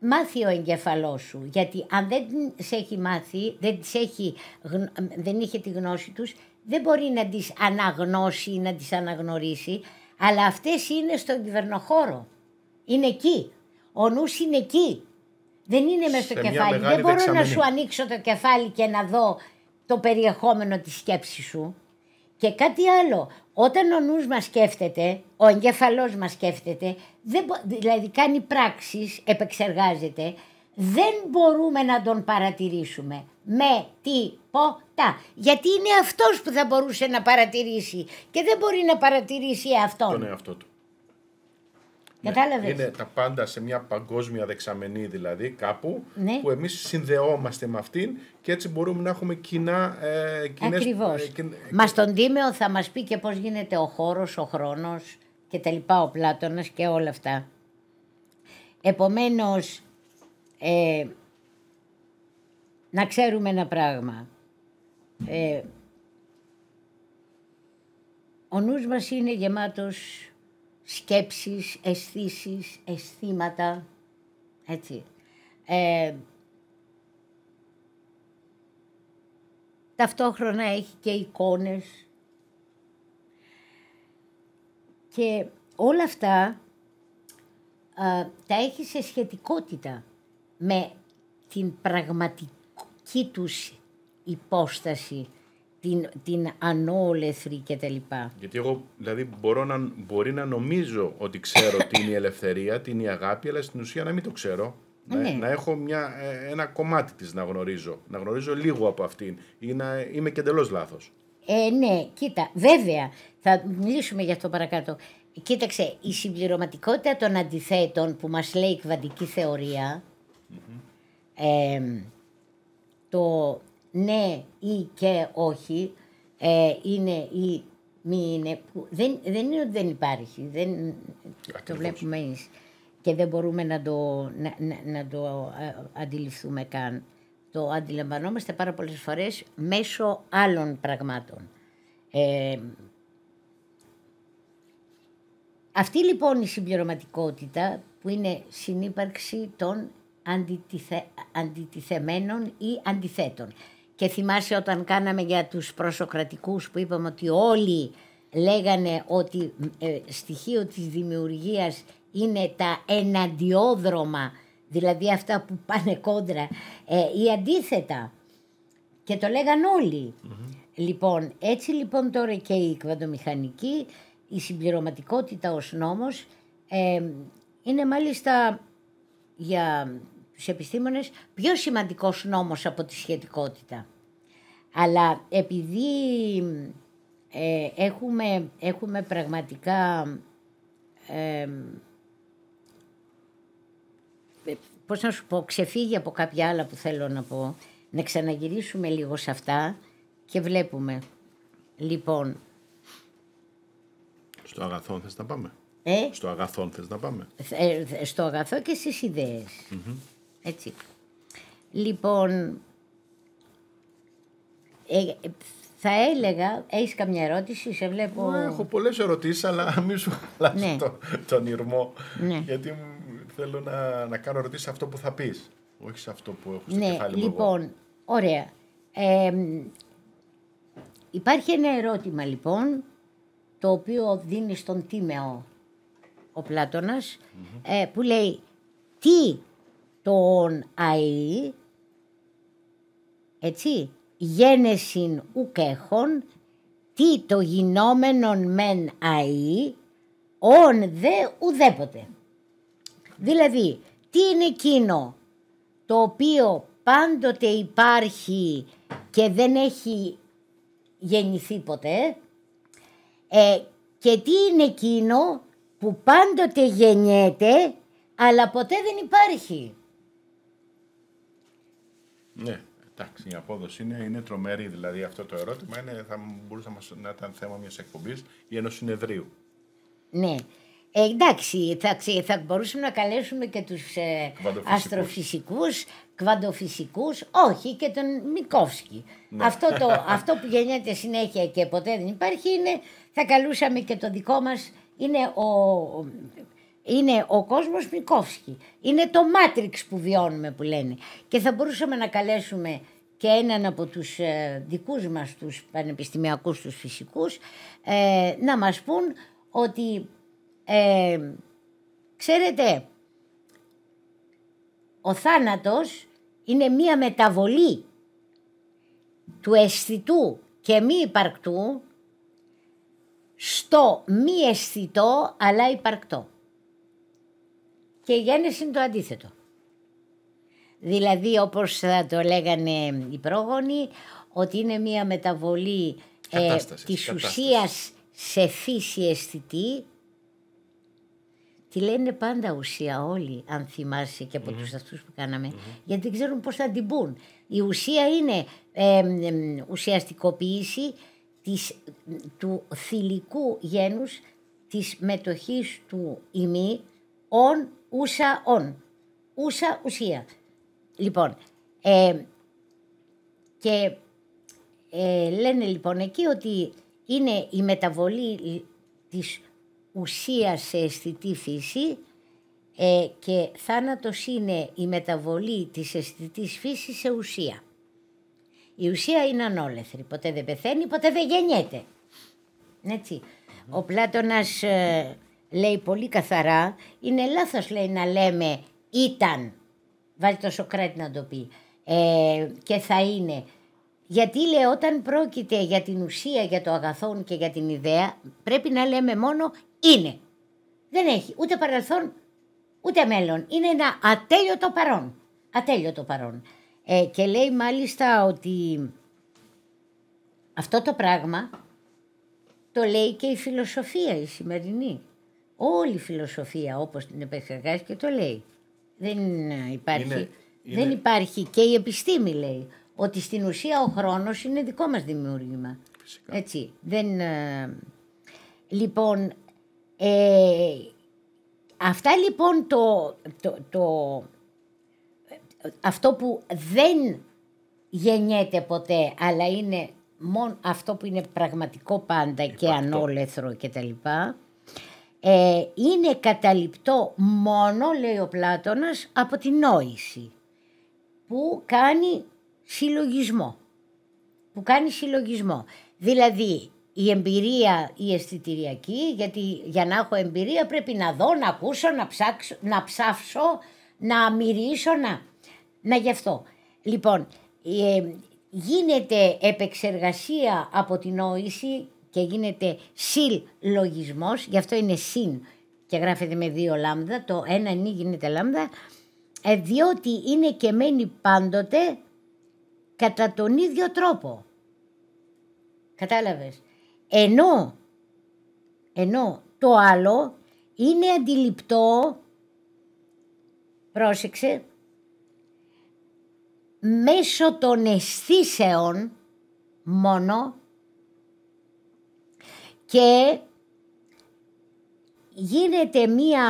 μάθει ο εγκέφαλός σου. Γιατί αν δεν τις έχει μάθει, δεν, τις έχει, δεν είχε τη γνώση τους, δεν μπορεί να τις αναγνώσει ή να τις αναγνωρίσει, αλλά αυτές είναι στον κυβερνοχώρο. Είναι εκεί. Ο νους είναι εκεί. Δεν είναι μέσα στο κεφάλι. Δεν μπορώ να σου ανοίξω το κεφάλι και να δω το περιεχόμενο της σκέψης σου. Και κάτι άλλο, όταν ο νους μας σκέφτεται, ο εγκέφαλός μας σκέφτεται, δεν, δηλαδή κάνει πράξεις, επεξεργάζεται, δεν μπορούμε να τον παρατηρήσουμε. Με τίποτα. Γιατί είναι αυτός που θα μπορούσε να παρατηρήσει και δεν μπορεί να παρατηρήσει αυτόν. Τον εαυτό του. Ναι, Κατάλαβες. Είναι τα πάντα σε μια παγκόσμια δεξαμενή δηλαδή κάπου ναι. που εμείς συνδεόμαστε με αυτήν και έτσι μπορούμε να έχουμε κοινά... Ε, Ακριβώς. Ε, μας τον Τίμεο θα μας πει και πώς γίνεται ο χώρος, ο χρόνος, και τα λοιπά ο Πλάτωνας και όλα αυτά. Επομένως, ε, να ξέρουμε ένα πράγμα. Ε, ο νους μας είναι γεμάτος σκέψεις, αισθήσεις, αισθήματα, έτσι. Ε, ταυτόχρονα έχει και εικόνες, και όλα αυτά α, τα έχει σε σχετικότητα με την πραγματική τους υπόσταση, την, την κτλ. Γιατί εγώ δηλαδή μπορώ να, μπορεί να νομίζω ότι ξέρω τι είναι η ελευθερία, τι είναι η αγάπη, αλλά στην ουσία να μην το ξέρω. Να, ναι. έχω μια, ε, ένα κομμάτι της να γνωρίζω, να γνωρίζω λίγο από αυτήν ή να είμαι και εντελώς λάθος. Ε, ναι, κοίτα, βέβαια, θα μιλήσουμε για αυτό παρακάτω. Κοίταξε, η συμπληρωματικότητα των αντιθέτων που μας λέει η κβαντική το ναι ή και όχι, ε, είναι ή μη είναι, δεν, δεν είναι ότι δεν υπάρχει, δεν, το βλέπουμε εμείς και δεν μπορούμε να το, να, να, το ε, αντιληφθούμε καν. Το αντιλαμβανόμαστε πάρα πολλές φορές μέσω άλλων πραγμάτων. Ε, αυτή λοιπόν η συμπληρωματικότητα που είναι συνύπαρξη των αντιτιθε... αντιτιθεμένων ή αντιθέτων. Και θυμάσαι όταν κάναμε για τους προσοκρατικούς που είπαμε ότι όλοι λέγανε ότι ε, στοιχείο της δημιουργίας είναι τα εναντιόδρομα, δηλαδή αυτά που πάνε κόντρα ε, ή αντίθετα. Και το λέγαν Λοιπόν, έτσι λοιπόν τώρα και η κβαντομηχανική η συμπληρωματικότητα ως νόμος ε, είναι μάλιστα για τους επιστήμονες πιο σημαντικός νόμος από τη σχετικότητα. Αλλά επειδή ε, έχουμε, έχουμε πραγματικά... Ε, ε, πώς να σου πω, ξεφύγει από κάποια άλλα που θέλω να πω, να ξαναγυρίσουμε λίγο σε αυτά και βλέπουμε. Λοιπόν, στο αγαθόν θες να πάμε. Ε? Στο αγαθόν θες να πάμε. Ε, στο αγαθό και στις ιδεες Έτσι. Λοιπόν, ε, θα έλεγα, έχεις καμιά ερώτηση, σε βλέπω. έχω πολλές ερωτήσεις, αλλά μη σου ναι. το, τον ήρμο. Ναι. Γιατί θέλω να, να κάνω ερωτήσεις σε αυτό που θα πεις. Όχι σε αυτό που έχω στο ναι, κεφάλι μου λοιπόν, ωραία. Ε, υπάρχει ένα ερώτημα λοιπόν το οποίο δίνει στον Τίμεο ο πλατωνας ε, που λέει «Τι τον αί, έτσι, γένεσιν ουκ τι το γινόμενον μεν αί ον δε ουδέποτε». Δηλαδή, τι είναι εκείνο το οποίο πάντοτε υπάρχει και δεν έχει γεννηθεί ποτέ, ε, και τι είναι εκείνο που πάντοτε γεννιέται αλλά ποτέ δεν υπάρχει. Ναι, εντάξει, η απόδοση είναι, είναι τρομερή. Δηλαδή αυτό το ερώτημα είναι, θα μπορούσε να ήταν θέμα μιας εκπομπής ή ενός συνεδρίου. Ναι. Ε, εντάξει, θα, θα μπορούσαμε να καλέσουμε και τους ε, κβαντοφυσικούς. αστροφυσικούς, κβαντοφυσικούς, όχι και τον Μικόφσκι. Ναι. Αυτό, το, αυτό που γεννιέται συνέχεια και ποτέ δεν υπάρχει είναι θα καλούσαμε και το δικό μας είναι ο, είναι ο κόσμος Μικόφσκι. Είναι το μάτριξ που βιώνουμε που λένε. Και θα μπορούσαμε να καλέσουμε και έναν από τους ε, δικούς μας τους πανεπιστημιακούς τους φυσικούς ε, να μας πούν ότι ε, ξέρετε ο θάνατος είναι μία μεταβολή του αισθητού και μη υπαρκτού στο μη αισθητό αλλά υπαρκτό. Και η γέννηση είναι το αντίθετο. Δηλαδή όπως θα το λέγανε οι πρόγονοι, ότι είναι μια μεταβολή ε, της ουσίας σε φύση αισθητή. Τη λένε πάντα ουσία όλοι, αν θυμάσαι και από mm-hmm. τους αυτούς που καναμε γιατί δεν ξέρουν πώς θα την πούν. Η ουσία είναι ε, ε, ουσιαστικοποίηση της, του θηλυκού γένους της μετοχής του ημί «ον ούσα ον». Ούσα ουσία. Λοιπόν, ε, και ε, λένε λοιπόν εκεί ότι είναι η μεταβολή της ουσίας σε αισθητή φύση ε, και θάνατος είναι η μεταβολή της αισθητής φύσης σε ουσία. Η ουσία είναι ανόλεθρη. Ποτέ δεν πεθαίνει, ποτέ δεν γεννιέται. Έτσι. Ο Πλάτωνας ε, λέει πολύ καθαρά, είναι λάθος λέει να λέμε ήταν, βάλει το Σοκράτη να το πει, ε, και θα είναι. Γιατί λέει όταν πρόκειται για την ουσία, για το αγαθόν και για την ιδέα, πρέπει να λέμε μόνο είναι. Δεν έχει ούτε παρελθόν, ούτε μέλλον. Είναι ένα ατέλειωτο παρόν. Ατέλειωτο παρόν. Ε, και λέει μάλιστα ότι αυτό το πράγμα το λέει και η φιλοσοφία η σημερινή. Όλη η φιλοσοφία όπως την επεξεργάζει και το λέει. Δεν υπάρχει, δεν υπάρχει και η επιστήμη λέει ότι στην ουσία ο χρόνος είναι δικό μας δημιούργημα. Έτσι, δεν... Ε, λοιπόν, ε, αυτά λοιπόν το, το αυτό που δεν γεννιέται ποτέ, αλλά είναι μόνο αυτό που είναι πραγματικό πάντα και ανόλεθρο και ε, είναι καταληπτό μόνο, λέει ο Πλάτωνας, από την νόηση που κάνει συλλογισμό. Που κάνει συλλογισμό. Δηλαδή, η εμπειρία η αισθητηριακή, γιατί για να έχω εμπειρία πρέπει να δω, να ακούσω, να, ψάξω, να ψάψω, να μυρίσω, να... Να γι' αυτό. Λοιπόν, ε, γίνεται επεξεργασία από την νόηση και γίνεται συλλογισμός, γι' αυτό είναι συν και γράφεται με δύο λάμδα, το ένα νι γίνεται λάμδα, ε, διότι είναι και μένει πάντοτε κατά τον ίδιο τρόπο. Κατάλαβες. Ενώ, ενώ το άλλο είναι αντιληπτό, πρόσεξε, μέσω των αισθήσεων μόνο και γίνεται μία,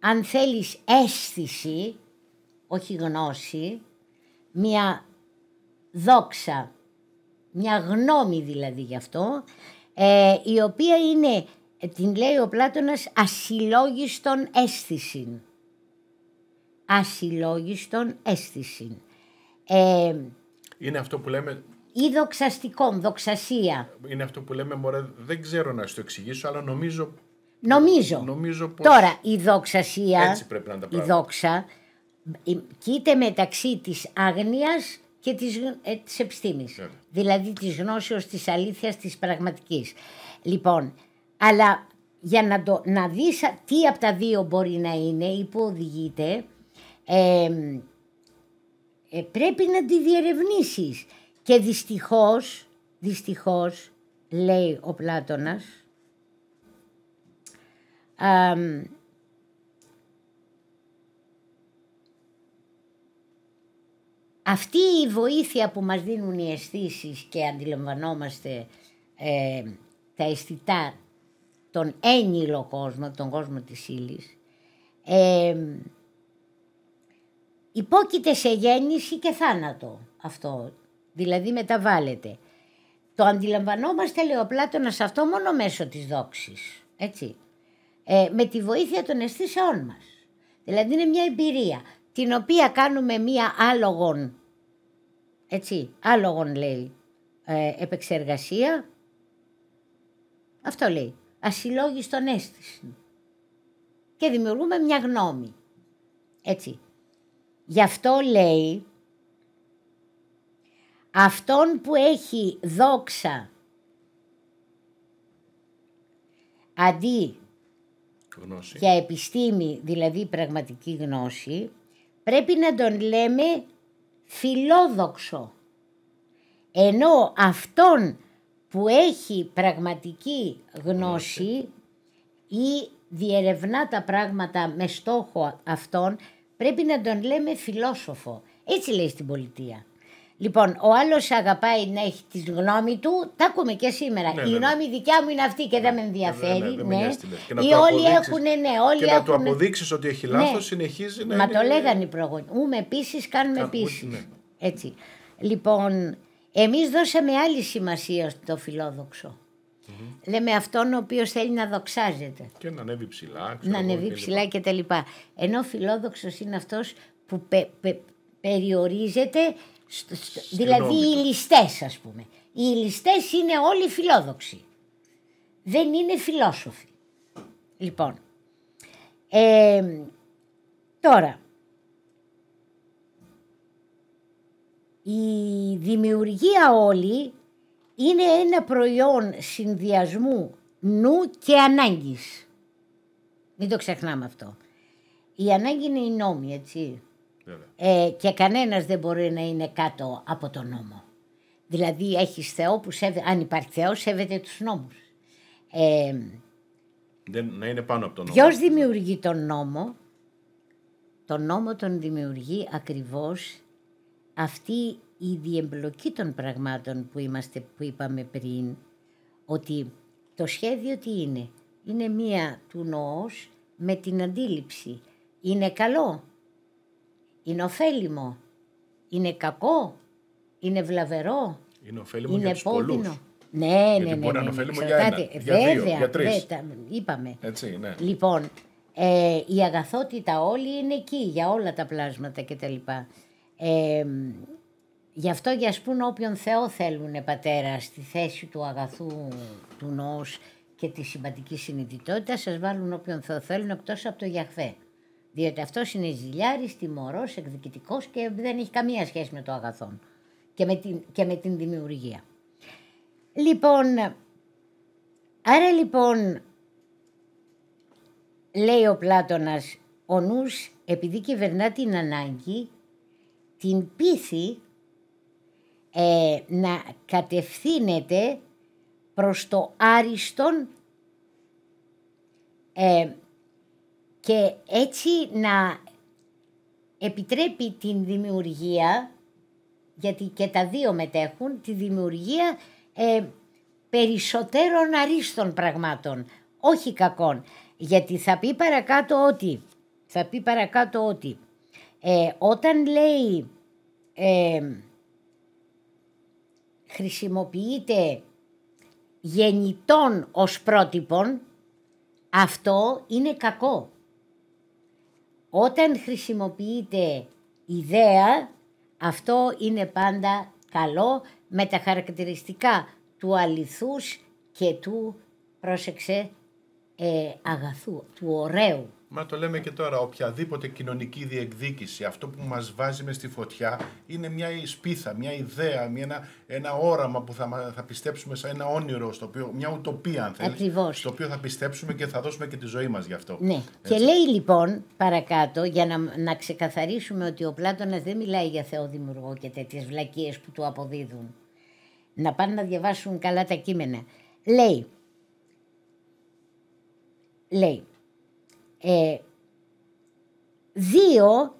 αν θέλεις, αίσθηση, όχι γνώση, μία δόξα, μια γνώμη δηλαδή γι' αυτό, ε, η οποία είναι, την λέει ο Πλάτωνας, ασυλλόγιστον αίσθησιν ασυλλόγιστον αίσθηση. Ε, είναι αυτό που λέμε... Ή δοξαστικό, δοξασία. Είναι αυτό που λέμε, μωρέ, δεν ξέρω να σου το εξηγήσω, αλλά νομίζω... Νομίζω. νομίζω πως... Τώρα, η δοξασία, Έτσι πρέπει να τα η δόξα, κοίται μεταξύ της άγνοιας και της, ε, της επιστήμης. Ναι. Δηλαδή της γνώσεως, της αλήθειας, της πραγματικής. Λοιπόν, αλλά για να, το, να δεις τι από τα δύο μπορεί να είναι ή που οδηγείται, ε, πρέπει να τη διερευνήσεις. Και δυστυχώς, δυστυχώς, λέει ο Πλάτωνας, αυτή η βοήθεια που μας δίνουν οι αισθήσεις και αντιλαμβανόμαστε τα αισθητά τον ένιλο κόσμο, τον κόσμο της ύλης υπόκειται σε γέννηση και θάνατο αυτό, δηλαδή μεταβάλλεται. Το αντιλαμβανόμαστε, λέει ο Πλάτωνας, αυτό μόνο μέσω της δόξης, έτσι, ε, με τη βοήθεια των αισθήσεών μας. Δηλαδή είναι μια εμπειρία, την οποία κάνουμε μια άλογον, έτσι, άλογον λέει, ε, επεξεργασία, αυτό λέει, ασυλλόγιστον αίσθηση. Και δημιουργούμε μια γνώμη, έτσι, Γι' αυτό λέει αυτόν που έχει δόξα αντί γνώση. για επιστήμη, δηλαδή πραγματική γνώση, πρέπει να τον λέμε φιλόδοξο. Ενώ αυτόν που έχει πραγματική γνώση ή διερευνά τα πράγματα με στόχο αυτόν, Πρέπει να τον λέμε φιλόσοφο. Έτσι λέει στην πολιτεία. Λοιπόν, ο άλλος αγαπάει να έχει τη γνώμη του, τα ακούμε και σήμερα. Ναι, η ναι, ναι. γνώμη ναι. δικιά μου είναι αυτή και δεν με ενδιαφέρει. Ναι, ναι, ναι. όλοι έχουν, ναι, όλοι και να του αποδείξεις ότι έχει λάθο, συνεχίζει να. Μα το λέγανε οι προγόνοι. Ούμε επίση, κάνουμε επίση. Έτσι. Λοιπόν, εμείς δώσαμε άλλη σημασία στο φιλόδοξο. Λέμε αυτόν ο οποίος θέλει να δοξάζεται. Και να ανέβει ψηλά. να ανέβει και ψηλά και τα λοιπά. Ενώ φιλόδοξος είναι αυτός που περιορίζεται, δηλαδή οι ληστές, ας πούμε. Οι ληστές είναι όλοι φιλόδοξοι. Δεν είναι φιλόσοφοι. Λοιπόν, τώρα, η δημιουργία όλη είναι ένα προϊόν συνδυασμού νου και ανάγκης. Μην το ξεχνάμε αυτό. Η ανάγκη είναι η νόμη, έτσι. Ε, και κανένας δεν μπορεί να είναι κάτω από τον νόμο. Δηλαδή έχεις Θεό που σέβε, αν υπάρχει Θεός σέβεται τους νόμους. Ε, δεν, να είναι πάνω από τον νόμο. Ποιος δημιουργεί τον νόμο. Τον νόμο τον δημιουργεί ακριβώς αυτή η διεμπλοκή των πραγμάτων που, είμαστε, που είπαμε πριν, ότι το σχέδιο τι είναι, είναι μία του νοός με την αντίληψη. Είναι καλό, είναι ωφέλιμο, είναι κακό, είναι βλαβερό, είναι ωφέλιμο είναι για τους πόδινο. πολλούς. Ναι, ναι, Γιατί ναι, ναι. Μπορεί ναι, να είναι ναι, ναι, ωφέλιμο ναι, για ένα, βέβαια, για δύο, για τρεις. είπαμε. Έτσι, ναι. Λοιπόν, ε, η αγαθότητα όλη είναι εκεί για όλα τα πλάσματα κτλ. Ε, Γι' αυτό για σπούν όποιον Θεό θέλουν πατέρα στη θέση του αγαθού του νόους και της συμπατικής συνειδητότητας σας βάλουν όποιον Θεό θέλουν εκτός από το γιαχθέ. Διότι αυτός είναι ζηλιάρης, τιμωρός, εκδικητικός και δεν έχει καμία σχέση με το αγαθό και με την, και με την δημιουργία. Λοιπόν, άρα λοιπόν λέει ο Πλάτωνας ο νους επειδή κυβερνά την ανάγκη, την πίθη ε, να κατευθύνεται προς το άριστον ε, και έτσι να επιτρέπει την δημιουργία, γιατί και τα δύο μετέχουν, τη δημιουργία ε, περισσότερων αρίστων πραγμάτων, όχι κακών. Γιατί θα πει παρακάτω ότι, θα πει παρακάτω ότι ε, όταν λέει χρησιμοποιείται γεννητών ως πρότυπον, αυτό είναι κακό. Όταν χρησιμοποιείται ιδέα, αυτό είναι πάντα καλό με τα χαρακτηριστικά του αληθούς και του, πρόσεξε, ε, αγαθού, του ωραίου. Μα το λέμε και τώρα, οποιαδήποτε κοινωνική διεκδίκηση, αυτό που μας βάζει μες στη φωτιά, είναι μια σπίθα, μια ιδέα, μια, ένα, ένα όραμα που θα, θα πιστέψουμε σαν ένα όνειρο, στο οποίο, μια ουτοπία αν θέλεις, Ακριβώς. στο οποίο θα πιστέψουμε και θα δώσουμε και τη ζωή μας γι' αυτό. Ναι. Και λέει λοιπόν παρακάτω, για να, να ξεκαθαρίσουμε ότι ο Πλάτωνας δεν μιλάει για θεοδημιουργό και τέτοιες βλακίες που του αποδίδουν. Να πάνε να διαβάσουν καλά τα κείμενα. Λέει, λέει, ε, δύο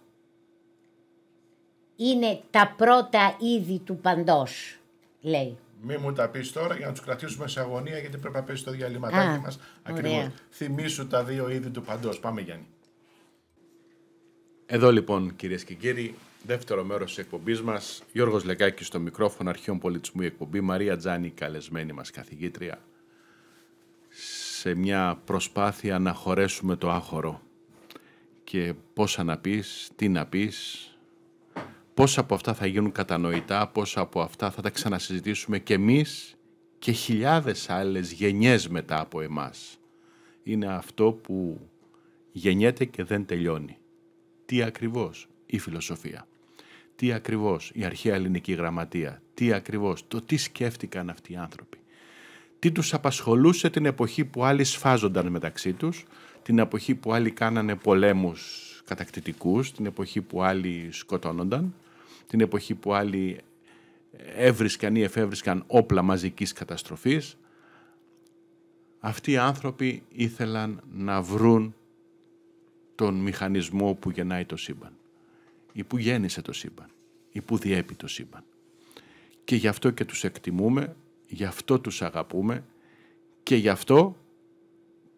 είναι τα πρώτα είδη του παντός, λέει. Μη μου τα πεις τώρα για να τους κρατήσουμε σε αγωνία, γιατί πρέπει να πέσει το διαλυματάκι μα. Ακριβώς. Θυμήσου τα δύο είδη του παντός. Πάμε, Γιάννη. Εδώ λοιπόν, κυρίες και κύριοι, δεύτερο μέρος της εκπομπής μας. Γιώργος Λεκάκης στο μικρόφωνο αρχαίων Πολιτισμού, η εκπομπή Μαρία Τζάνη, καλεσμένη μας καθηγήτρια σε μια προσπάθεια να χωρέσουμε το άχωρο και πόσα να πεις, τι να πεις, πόσα από αυτά θα γίνουν κατανοητά, πόσα από αυτά θα τα ξανασυζητήσουμε και εμείς και χιλιάδες άλλες γενιές μετά από εμάς. Είναι αυτό που γεννιέται και δεν τελειώνει. Τι ακριβώς η φιλοσοφία, τι ακριβώς η αρχαία ελληνική γραμματεία, τι ακριβώς το τι σκέφτηκαν αυτοί οι άνθρωποι τι τους απασχολούσε την εποχή που άλλοι σφάζονταν μεταξύ τους, την εποχή που άλλοι κάνανε πολέμους κατακτητικούς, την εποχή που άλλοι σκοτώνονταν, την εποχή που άλλοι έβρισκαν ή εφεύρισκαν όπλα μαζικής καταστροφής. Αυτοί οι άνθρωποι ήθελαν να βρουν τον μηχανισμό που γεννάει το σύμπαν ή που γέννησε το σύμπαν ή που διέπει το σύμπαν. Και γι' αυτό και τους εκτιμούμε γι' αυτό τους αγαπούμε και γι' αυτό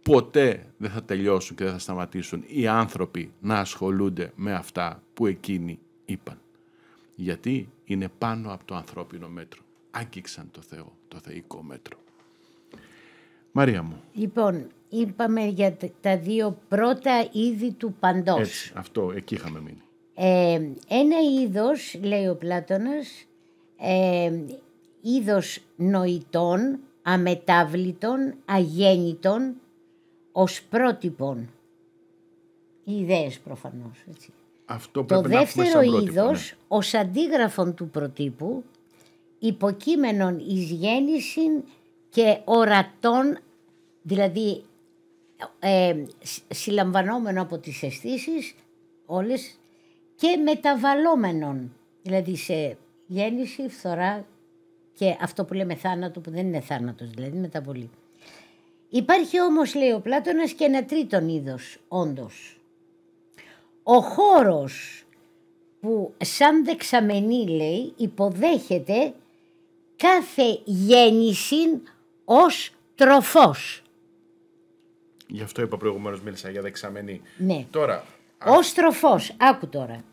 ποτέ δεν θα τελειώσουν και δεν θα σταματήσουν οι άνθρωποι να ασχολούνται με αυτά που εκείνοι είπαν. Γιατί είναι πάνω από το ανθρώπινο μέτρο. Άγγιξαν το Θεό, το θεϊκό μέτρο. Μαρία μου. Λοιπόν, είπαμε για τα δύο πρώτα είδη του παντός. Έτσι, αυτό, εκεί είχαμε μείνει. Ε, ένα είδος, λέει ο Πλάτωνας, ε, είδος νοητών, αμετάβλητων, αγέννητων, ως πρότυπων. Οι ιδέες προφανώς. Έτσι. Αυτό το δεύτερο είδος, ναι. ως αντίγραφον του προτύπου, υποκείμενον εις γέννηση και ορατών, δηλαδή ε, συλλαμβανόμενο από τις αισθήσεις όλες και μεταβαλόμενον, δηλαδή σε γέννηση, φθορά και αυτό που λέμε θάνατο που δεν είναι θάνατος, δηλαδή μεταβολή. Υπάρχει όμως, λέει ο Πλάτωνας, και ένα τρίτον είδος, όντως. Ο χώρος που σαν δεξαμενή, λέει, υποδέχεται κάθε γέννηση ως τροφός. Γι' αυτό είπα προηγουμένως μίλησα για δεξαμενή. Ναι. Τώρα... Ως τροφός, άκου τώρα.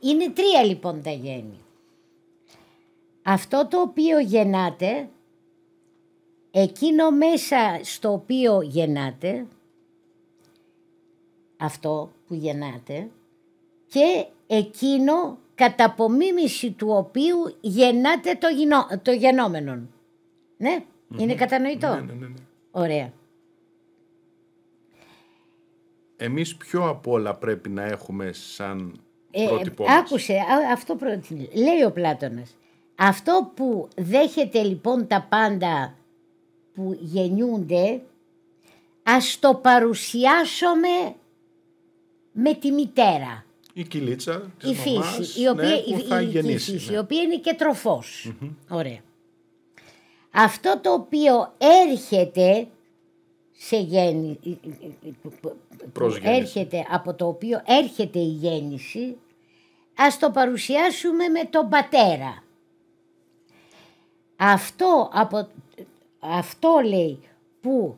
Είναι τρία λοιπόν τα γέννη. Αυτό το οποίο γεννάτε, εκείνο μέσα στο οποίο γεννάτε, αυτό που γεννάτε, και εκείνο κατά απομίμηση του οποίου γεννάτε το, το γενόμενο. Ναι, είναι κατανοητό. Ναι, ναι, ναι, ναι, Ωραία. Εμείς πιο απ' όλα πρέπει να έχουμε σαν ε, πρότυπό ε, Άκουσε, αυτό πρότυπο. Λέει ο Πλάτωνας. Αυτό που δέχεται λοιπόν τα πάντα που γεννιούνται, ας το παρουσιάσουμε με τη μητέρα. Η κυλίτσα της η φύση, η οποία, ναι, που θα η, γεννήσει. Η, φύση, ναι. η οποία είναι και τροφος Ωραία. Αυτό το οποίο έρχεται σε γέννη, έρχεται, από το οποίο έρχεται η γέννηση, ας το παρουσιάσουμε με τον πατέρα. Αυτό, από, αυτό λέει που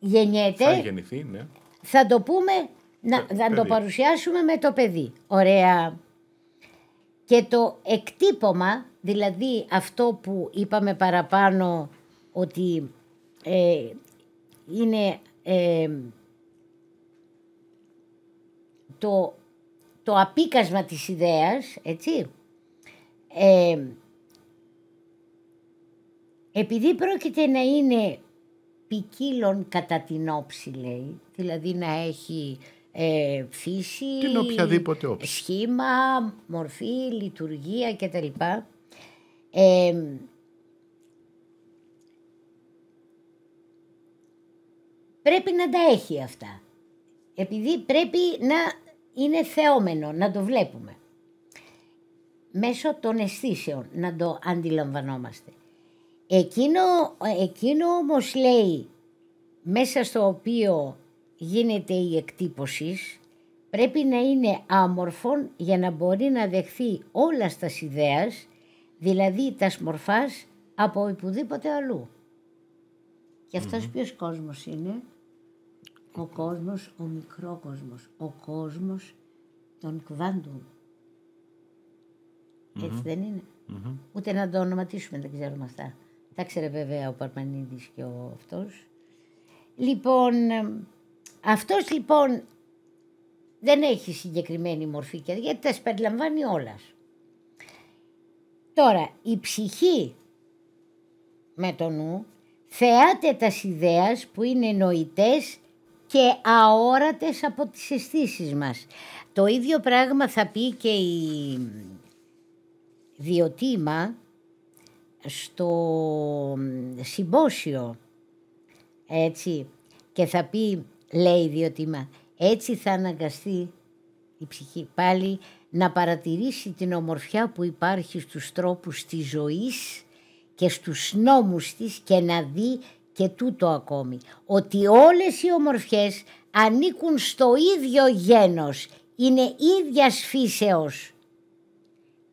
γεννιέται. Θα γεννηθεί, ναι. Θα το πούμε, να, το παρουσιάσουμε με το παιδί. Ωραία. Και το εκτύπωμα, δηλαδή αυτό που είπαμε παραπάνω ότι ε, είναι ε, το, το απίκασμα της ιδέας, έτσι, ε, επειδή πρόκειται να είναι ποικίλων κατά την όψη λέει, δηλαδή να έχει ε, φύση, σχήμα, μορφή, λειτουργία κτλ. Ε, πρέπει να τα έχει αυτά. Επειδή πρέπει να είναι θεόμενο, να το βλέπουμε. Μέσω των αισθήσεων, να το αντιλαμβανόμαστε. Εκείνο, ε, εκείνο όμως λέει μέσα στο οποίο γίνεται η εκτύπωση πρέπει να είναι άμορφον για να μπορεί να δεχθεί όλα τα ιδέας, δηλαδή τας σμορφά από οπουδήποτε αλλού. Και αυτός mm-hmm. ποιος κόσμος είναι, ο κόσμος, ο μικρό κόσμος, ο κόσμος των κβαντων Έτσι δεν είναι. Mm-hmm. Ούτε να το ονοματίσουμε δεν ξέρουμε αυτά. Τα ξέρε βέβαια ο Παρμανίδης και ο αυτός. Λοιπόν, αυτός λοιπόν δεν έχει συγκεκριμένη μορφή και γιατί τα περιλαμβάνει όλας. Τώρα, η ψυχή με το νου θεάται τας ιδέας που είναι νοητές και αόρατες από τις αισθήσεις μας. Το ίδιο πράγμα θα πει και η διοτήμα στο συμπόσιο έτσι και θα πει λέει διότι έτσι θα αναγκαστεί η ψυχή πάλι να παρατηρήσει την ομορφιά που υπάρχει στους τρόπους της ζωής και στους νόμους της και να δει και τούτο ακόμη ότι όλες οι ομορφιές ανήκουν στο ίδιο γένος είναι ίδιας φύσεως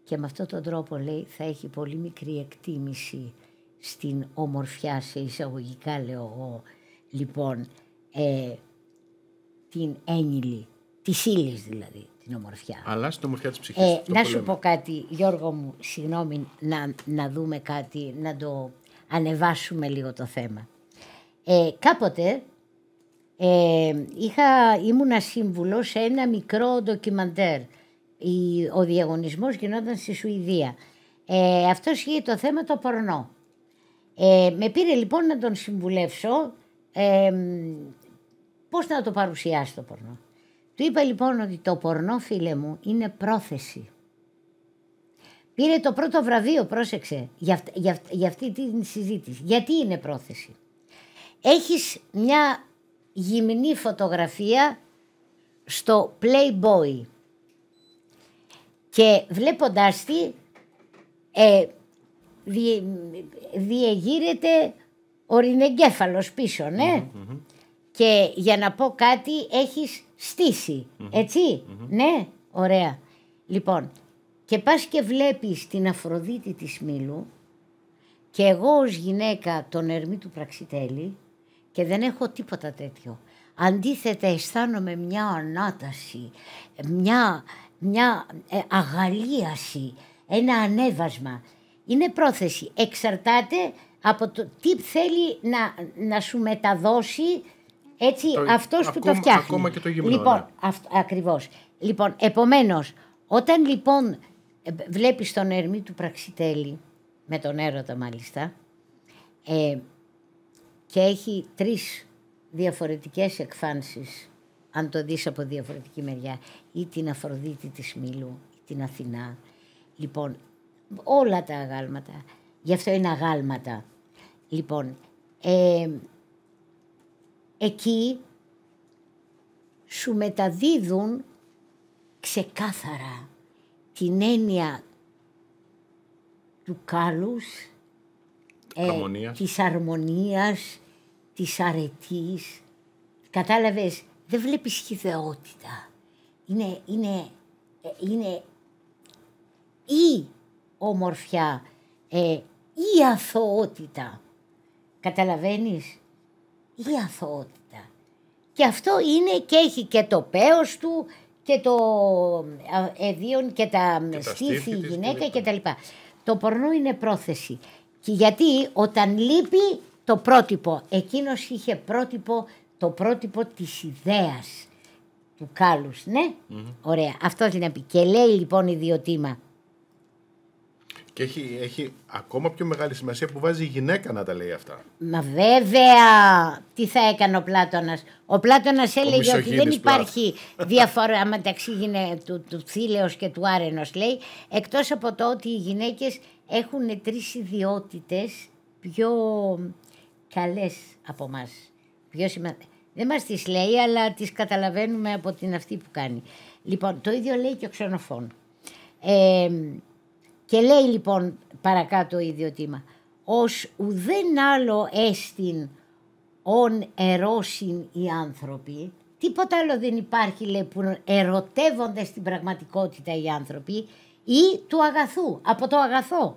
και με αυτόν τον τρόπο λέει θα έχει πολύ μικρή εκτίμηση στην ομορφιά σε εισαγωγικά λέω εγώ λοιπόν ε, την ένιλη τη ύλη δηλαδή την ομορφιά. Αλλά στην ομορφιά της ψυχής. Ε, να σου πω κάτι, Γιώργο μου, συγγνώμη, να, να δούμε κάτι, να το ανεβάσουμε λίγο το θέμα. Ε, κάποτε ε, είχα, ήμουνα σύμβουλος σε ένα μικρό ντοκιμαντέρ ο διαγωνισμός γινόταν στη Σουηδία. Ε, αυτό είχε το θέμα το πορνό. Ε, με πήρε λοιπόν να τον συμβουλεύσω ε, πώς να το παρουσιάσει το πορνό. Του είπα λοιπόν ότι το πορνό φίλε μου είναι πρόθεση. Πήρε το πρώτο βραβείο, πρόσεξε, για, για αυτή τη συζήτηση. Γιατί είναι πρόθεση. Έχεις μια γυμνή φωτογραφία στο Playboy και βλέποντάς τη ε, διε, διεγείρεται ο ρινεγκέφαλος πίσω, ναι. Και για να πω κάτι έχεις στήσει, έτσι, ναι, ωραία. Λοιπόν, και πας και βλέπεις την Αφροδίτη της Μήλου και εγώ ως γυναίκα τον Ερμή του Πραξιτέλη και δεν έχω τίποτα τέτοιο. Αντίθετα αισθάνομαι μια ανάταση, μια μια ε, αγαλίαση, ένα ανέβασμα. Είναι πρόθεση. Εξαρτάται από το τι θέλει να, να σου μεταδώσει έτσι, αυτός που το φτιάχνει. Ακόμα και το γυμνό. Λοιπόν, ναι. ακριβώς. Λοιπόν, επομένως, όταν λοιπόν ε, βλέπεις τον Ερμή του Πραξιτέλη, με τον έρωτα μάλιστα, ε, και έχει τρεις διαφορετικές εκφάνσεις αν το δεις από διαφορετική μεριά, ή την Αφροδίτη της Μήλου, ή την Αθηνά. Λοιπόν, όλα τα αγάλματα, γι' αυτό είναι αγάλματα. Λοιπόν, ε, εκεί σου μεταδίδουν ξεκάθαρα την έννοια του κάλους, ε, της αρμονίας, της αρετής. Κατάλαβες, δεν βλέπεις χιδεότητα. Είναι, είναι, ε, είναι η ομορφιά, ε, η αθωότητα. Καταλαβαίνεις, η αθωότητα. Και αυτό είναι και έχει και το πέος του και το ε, εδίον και τα στήθη, γυναίκα Και τα το πορνό είναι πρόθεση. Και γιατί όταν λείπει το πρότυπο, εκείνος είχε πρότυπο το πρότυπο της ιδέας του κάλους, ναι. Ωραία. Αυτός είναι πει. Και λέει λοιπόν ιδιωτήμα. Και έχει, έχει ακόμα πιο μεγάλη σημασία που βάζει η γυναίκα να τα λέει αυτά. Μα βέβαια! Τι θα έκανε ο Πλάτωνας. Ο Πλάτωνας έλεγε ότι δεν υπάρχει διαφορά μεταξύ του, του και του άρενος λέει. Εκτός από το ότι οι γυναίκες έχουν τρεις ιδιότητες πιο καλές από μας. Δεν μας τις λέει, αλλά τις καταλαβαίνουμε από την αυτή που κάνει. Λοιπόν, το ίδιο λέει και ο ξενοφών. Ε, και λέει λοιπόν παρακάτω το ίδιο τίμα. Ως ουδέν άλλο έστιν ον ερώσιν οι άνθρωποι, τίποτα άλλο δεν υπάρχει λέει, που ερωτεύονται στην πραγματικότητα οι άνθρωποι, ή του αγαθού, από το αγαθό.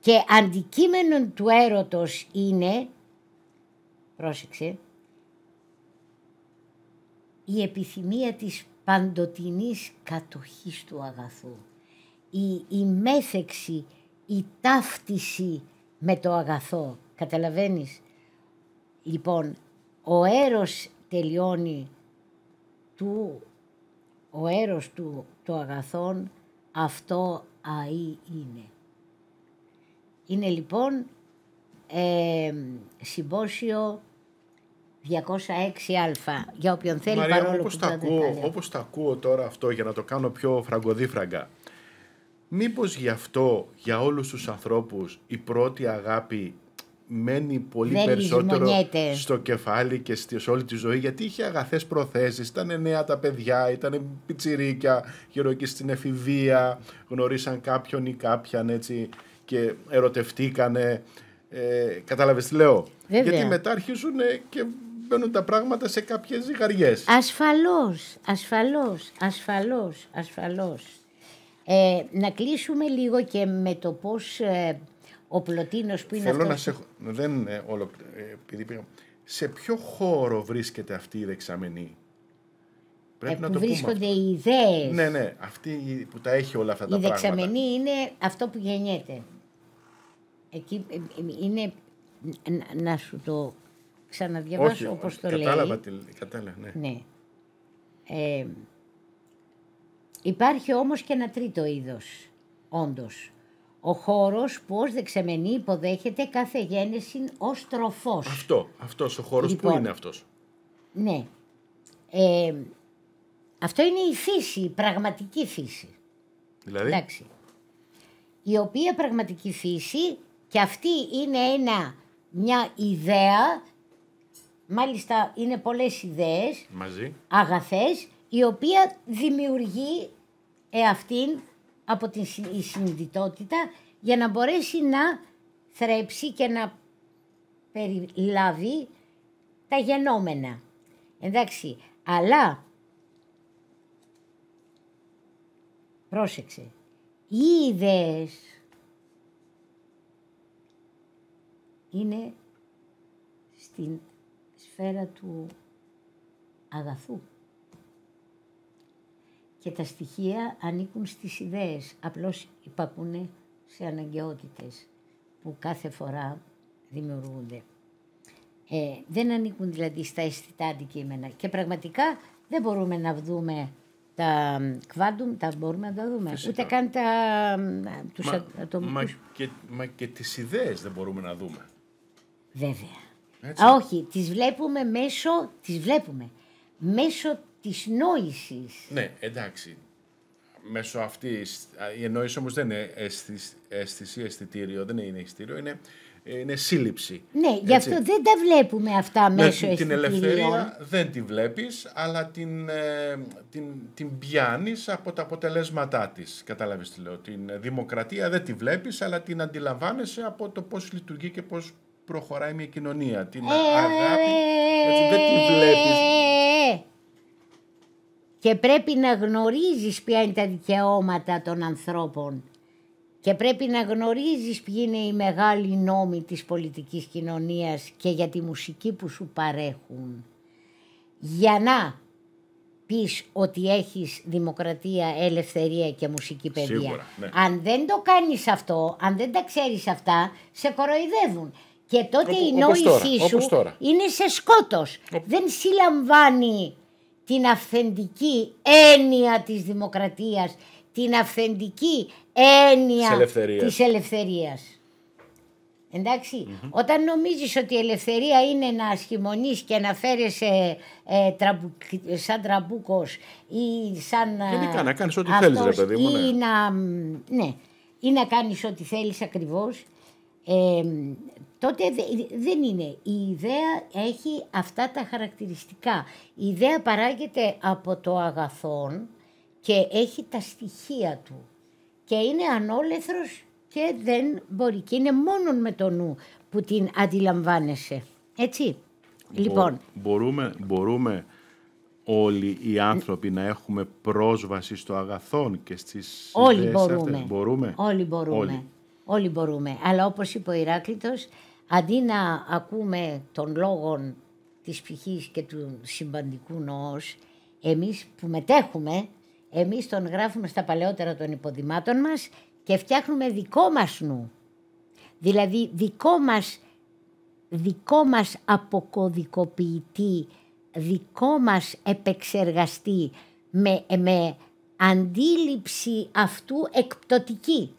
Και αντικείμενο του έρωτος είναι πρόσεξε, η επιθυμία της παντοτινής κατοχής του αγαθού, η, η μέθεξη, η ταύτιση με το αγαθό, καταλαβαίνεις. Λοιπόν, ο έρος τελειώνει του, ο έρος του το αγαθόν, αυτό αΐ είναι. Είναι λοιπόν ε, συμπόσιο 206α, για όποιον θέλει Μαρία, παρόλο όπως που τα ακούω, Όπως τα ακούω τώρα αυτό για να το κάνω πιο φραγκοδίφραγκα, μήπως γι' αυτό για όλους τους ανθρώπους η πρώτη αγάπη μένει πολύ περισσότερο στο κεφάλι και σε όλη τη ζωή γιατί είχε αγαθές προθέσεις, ήταν νέα τα παιδιά, ήταν πιτσιρίκια γύρω εκεί στην εφηβεία, γνωρίσαν κάποιον ή κάποιαν έτσι και ερωτευτήκανε. Ε, Κατάλαβες τι λέω. Γιατί μετά αρχίζουν και μπαίνουν τα πράγματα σε κάποιες ζυγαριές. Ασφαλώς, ασφαλώς, ασφαλώς, ασφαλώς. Ε, να κλείσουμε λίγο και με το πώς ε, ο Πλοτίνος που είναι Θέλω αυτός... να σε... Δεν ε, όλο... Ε, επειδή πήγα... Σε ποιο χώρο βρίσκεται αυτή η δεξαμενή. Πρέπει που να το βρίσκονται οι ιδέες. Ναι, ναι, αυτή που τα έχει όλα αυτά τα πράγματα. Η δεξαμενή είναι αυτό που γεννιέται. Εκεί είναι να σου το ξαναδιαβάσω όπως το κατάλαβα, λέει. Κατάλαβα, ναι. ναι. Ε, υπάρχει όμως και ένα τρίτο είδος, όντως. Ο χώρος που ως δεξαμενή υποδέχεται κάθε γέννηση ως τροφός. Αυτό, αυτός ο χώρος που λοιπόν, είναι αυτός. Ναι. Ε, αυτό είναι η φύση, η πραγματική φύση. Δηλαδή. Εντάξει. Η οποία πραγματική φύση και αυτή είναι ένα, μια ιδέα Μάλιστα είναι πολλές ιδέες, Μαζί. αγαθές, η οποία δημιουργεί αυτήν από τη συνειδητότητα για να μπορέσει να θρέψει και να περιλάβει τα γενόμενα. Εντάξει, αλλά πρόσεξε, οι ιδέες είναι στην σφαίρα του αγαθού. Και τα στοιχεία ανήκουν στις ιδέες, απλώς υπακούνε σε αναγκαιότητες που κάθε φορά δημιουργούνται. Ε, δεν ανήκουν δηλαδή στα αισθητά αντικείμενα και πραγματικά δεν μπορούμε να δούμε τα κβάντουμ, τα μπορούμε να τα δούμε. Φυσικά. Ούτε καν τα, μα, και, μα και τις ιδέες δεν μπορούμε να δούμε. Βέβαια. Α, όχι, τις βλέπουμε μέσω, τις βλέπουμε, μέσω της νόησης. Ναι, εντάξει. Μέσω αυτής. Η ενόηση όμως δεν είναι αίσθηση, αίσθηση, αισθητήριο, δεν είναι αισθητήριο, είναι, είναι σύλληψη. Ναι, γι' αυτό δεν τα βλέπουμε αυτά ναι, μέσω αισθητήριο. Την ελευθερία δεν τη βλέπεις, αλλά την, ε, την, την πιάνεις από τα αποτελέσματά της, κατάλαβες τι λέω. Την δημοκρατία δεν τη βλέπεις, αλλά την αντιλαμβάνεσαι από το πώς λειτουργεί και πώς προχωράει μια κοινωνία. Την ε, αγάπη έτσι δεν τη βλέπεις. Και πρέπει να γνωρίζεις ποια είναι τα δικαιώματα των ανθρώπων. Και πρέπει να γνωρίζεις ποιοι είναι οι μεγάλοι νόμοι της πολιτικής κοινωνίας και για τη μουσική που σου παρέχουν. Για να πεις ότι έχεις δημοκρατία, ελευθερία και μουσική παιδεία. Σίγουρα, ναι. Αν δεν το κάνεις αυτό, αν δεν τα ξέρεις αυτά, σε κοροϊδεύουν. Και τότε η νόησή σου είναι σε σκότος. Δεν συλλαμβάνει την αυθεντική έννοια της δημοκρατίας, την αυθεντική έννοια της ελευθερίας. ενταξει όταν νομίζεις ότι η ελευθερία είναι να ασχημονείς και να φέρεσαι ε, σαν τραμπούκος ή σαν ε, Γενικά να κάνεις ό,τι θέλεις ρε παιδί μου. Ναι. Ή να, ναι, ή να κάνεις ό,τι θέλεις ακριβώς τότε δεν είναι. Η ιδέα έχει αυτά τα χαρακτηριστικά. Η ιδέα παράγεται από το αγαθόν και έχει τα στοιχεία του. Και είναι ανόλεθρος και δεν μπορεί. Και είναι μόνο με το νου που την αντιλαμβάνεσαι. Έτσι. λοιπόν. Μπορούμε, μπορούμε όλοι οι άνθρωποι να έχουμε πρόσβαση στο αγαθόν και στις όλοι ιδέες μπορούμε. αυτές. Όλοι μπορούμε. Όλοι. Όλοι μπορούμε. Αλλά όπως είπε ο Ηράκλητος, αντί να ακούμε τον λόγο της ψυχής και του συμπαντικού νοός, εμείς που μετέχουμε, εμείς τον γράφουμε στα παλαιότερα των υποδημάτων μας και φτιάχνουμε δικό μας νου. Δηλαδή δικό μας, δικό μας αποκωδικοποιητή, δικό μας επεξεργαστή με, με αντίληψη αυτού εκπτωτική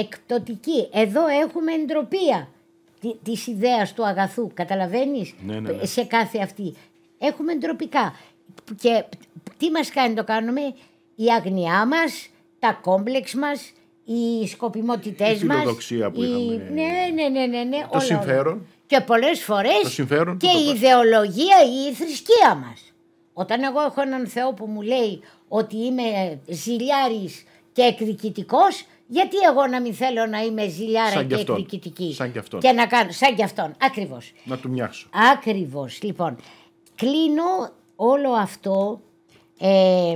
εκπτωτική. Εδώ έχουμε εντροπία τη ιδέας του αγαθού. Καταλαβαίνεις ναι, ναι, ναι. σε κάθε αυτή. Έχουμε εντροπικά. Και τι μας κάνει το κάνουμε, η αγνοιά μας, τα κόμπλεξ μας, οι σκοπιμότητές μα. μας. Η φιλοδοξία που η... είχαμε. Ναι, ναι, ναι, ναι, ναι Το συμφέρον. Και πολλές φορές το συμφέρον, και η ιδεολογία ή η θρησκεία μας. Όταν εγώ έχω έναν Θεό που μου λέει ότι είμαι ζηλιάρης και εκδικητικός. Γιατί εγώ να μην θέλω να είμαι ζηλιάρα και, και εκδικητική. Σαν και αυτόν. Και να κάνω. Σαν και αυτόν. Ακριβώς. Να του μοιάξω. Ακριβώς. Λοιπόν, κλείνω όλο αυτό ε,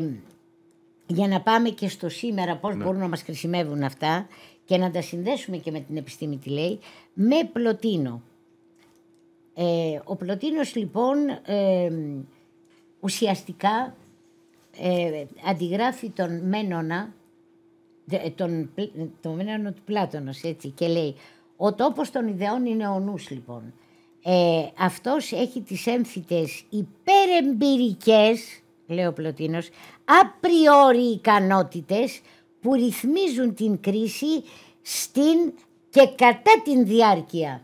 για να πάμε και στο σήμερα πώς ναι. μπορούν να μας χρησιμεύουν αυτά και να τα συνδέσουμε και με την επιστήμη τη λέει, με Πλωτίνο. Ε, ο Πλωτίνος λοιπόν ε, ουσιαστικά ε, αντιγράφει τον Μένονα τον, το Μένανο του Πλάτωνος, έτσι, και λέει «Ο τόπος των ιδεών είναι ο νους, λοιπόν». Ε, αυτός έχει τις έμφυτες υπερεμπειρικές, λέει ο Πλωτίνος, απριόρι ικανότητες που ρυθμίζουν την κρίση στην και κατά την διάρκεια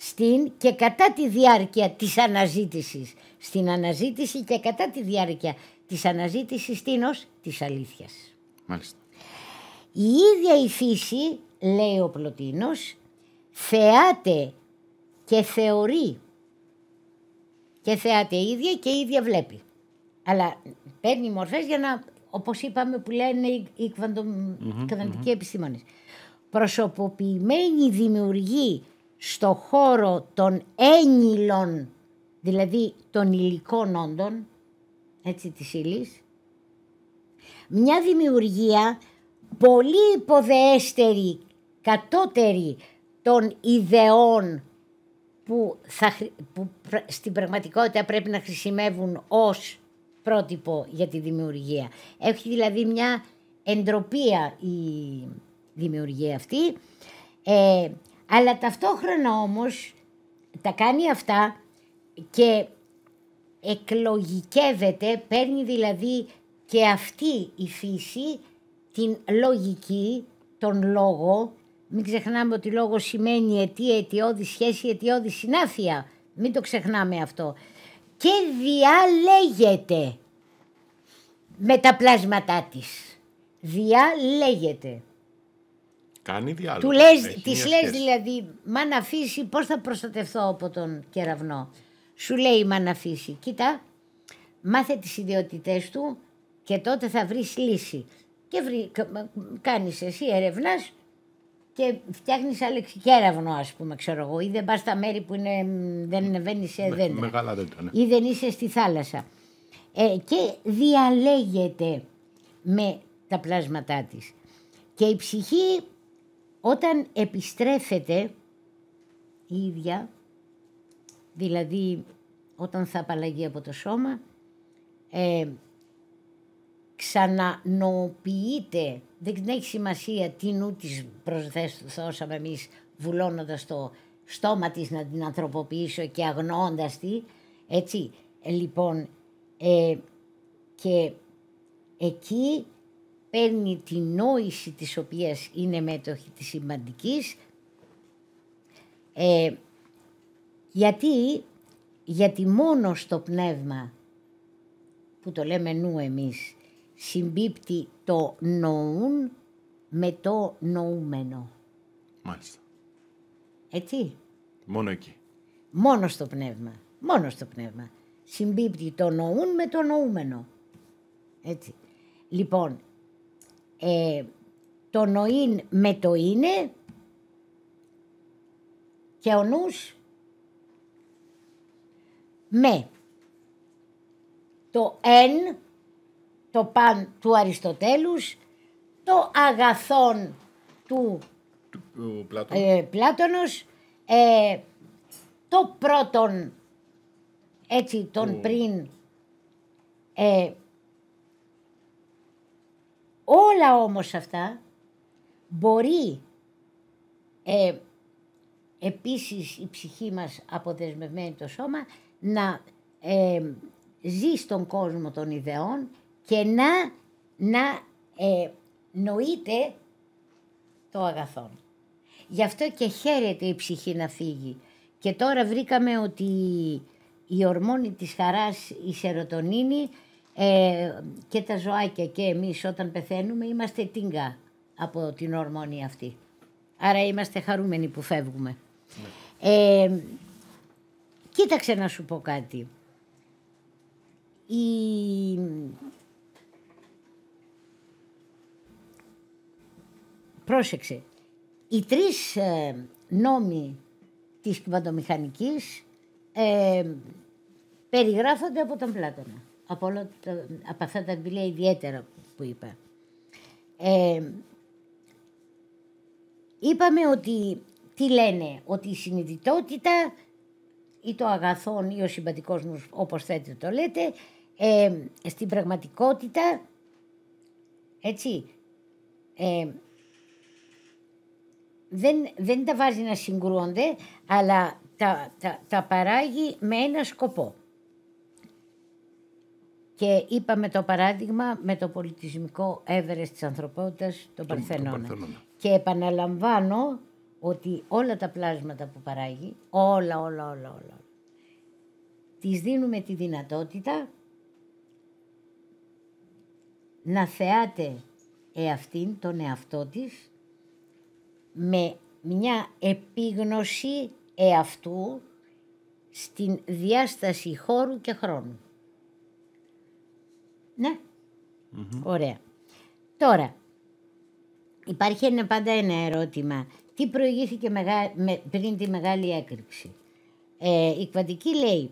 στην και κατά τη διάρκεια της αναζήτησης. Στην αναζήτηση και κατά τη διάρκεια της αναζήτησης τίνος της αλήθειας. Μάλιστα. Η ίδια η φύση, λέει ο Πλωτίνος, θεάται και θεωρεί. Και θεάται ίδια και η ίδια βλέπει. Αλλά παίρνει μορφές για να, όπως είπαμε που λένε οι κβαντικοί mm-hmm. επιστήμονες. Προσωποποιημένη δημιουργεί στο χώρο των ένυλων... δηλαδή των υλικών όντων, έτσι της ύλης, μια δημιουργία πολύ υποδεέστερη, κατώτερη των ιδεών που, θα, που στην πραγματικότητα πρέπει να χρησιμεύουν ως πρότυπο για τη δημιουργία. Έχει δηλαδή μια εντροπία η δημιουργία αυτή, ε, αλλά ταυτόχρονα όμως τα κάνει αυτά και εκλογικεύεται, παίρνει δηλαδή και αυτή η φύση την λογική, τον λόγο. Μην ξεχνάμε ότι λόγος σημαίνει αιτία, αιτιώδη σχέση, αιτιώδη συνάφεια. Μην το ξεχνάμε αυτό. Και διαλέγεται με τα πλάσματά της. Διαλέγεται. Κάνει διάλογο. Του λες, της λες δηλαδή, μα να αφήσει πώς θα προστατευθώ από τον κεραυνό. Σου λέει μα να αφήσει. Κοίτα, μάθε τις ιδιότητές του και τότε θα βρεις λύση και βρει, κάνεις εσύ ερευνά και φτιάχνεις άλλο κέραυνο, ας πούμε, ξέρω εγώ. Ή δεν πας στα μέρη που είναι, δεν ανεβαίνει σε Μεγάλα ναι. Ή δεν είσαι στη θάλασσα. Ε, και διαλέγεται με τα πλάσματά της. Και η ψυχή όταν επιστρέφεται η ίδια, δηλαδή όταν θα απαλλαγεί από το σώμα, ε, ξανανοποιείται, Δεν έχει σημασία τι νου της προσθέσαμε εμείς βουλώνοντας το στόμα της να την ανθρωποποιήσω και αγνώντας τη. Έτσι, ε, λοιπόν, ε, και εκεί παίρνει τη νόηση της οποίας είναι μέτοχη της σημαντικής. Ε, γιατί, γιατί μόνο στο πνεύμα που το λέμε νου εμείς συμπίπτει το νοούν με το νοούμενο. Μάλιστα. Έτσι. Μόνο εκεί. Μόνο στο πνεύμα. Μόνο στο πνεύμα. Συμπίπτει το νοούν με το νοούμενο. Έτσι. Λοιπόν, ε, το νοήν με το είναι και ο νους με το εν το παν του Αριστοτέλους, το αγαθόν του, του Πλάτων. ε, Πλάτωνος, ε, το πρώτον, έτσι τον πριν, ε, όλα όμως αυτά μπορεί ε, επίσης η ψυχή μας αποδεσμευμένη το σώμα να ε, ζει στον κόσμο των ιδεών και να, να ε, νοείται το αγαθόν. Γι' αυτό και χαίρεται η ψυχή να φύγει. Και τώρα βρήκαμε ότι η ορμόνη της χαράς, η σερωτονίνη ε, και τα ζωάκια και εμείς όταν πεθαίνουμε είμαστε τίγκα από την ορμόνη αυτή. Άρα είμαστε χαρούμενοι που φεύγουμε. Ναι. Ε, κοίταξε να σου πω κάτι. Η, Πρόσεξε. Οι τρεις ε, νόμοι της κυβαντομηχανικής ε, περιγράφονται από τον Πλάτωνα. Από, όλα τα, από αυτά τα βιβλία ιδιαίτερα που είπα. Ε, είπαμε ότι τι λένε, ότι η συνειδητότητα ή το αγαθόν ή ο συμπατικός μου, όπως θέλετε το λέτε, ε, στην πραγματικότητα, έτσι, ε, δεν, δεν τα βάζει να συγκρούονται, αλλά τα, τα, τα παράγει με ένα σκοπό. Και είπαμε το παράδειγμα με το πολιτισμικό έβερες της ανθρωπότητας, το Παρθενώνα. Και επαναλαμβάνω ότι όλα τα πλάσματα που παράγει, όλα, όλα, όλα, όλα, τις δίνουμε τη δυνατότητα να θεάται εαυτήν, τον εαυτό της, με μια επίγνωση εαυτού στην διάσταση χώρου και χρόνου. Ναι, ωραία. Τώρα, υπάρχει ένα, πάντα ένα ερώτημα. Τι προηγήθηκε μεγα... με... πριν τη μεγάλη έκρηξη. Ε, η Κβαντική λέει,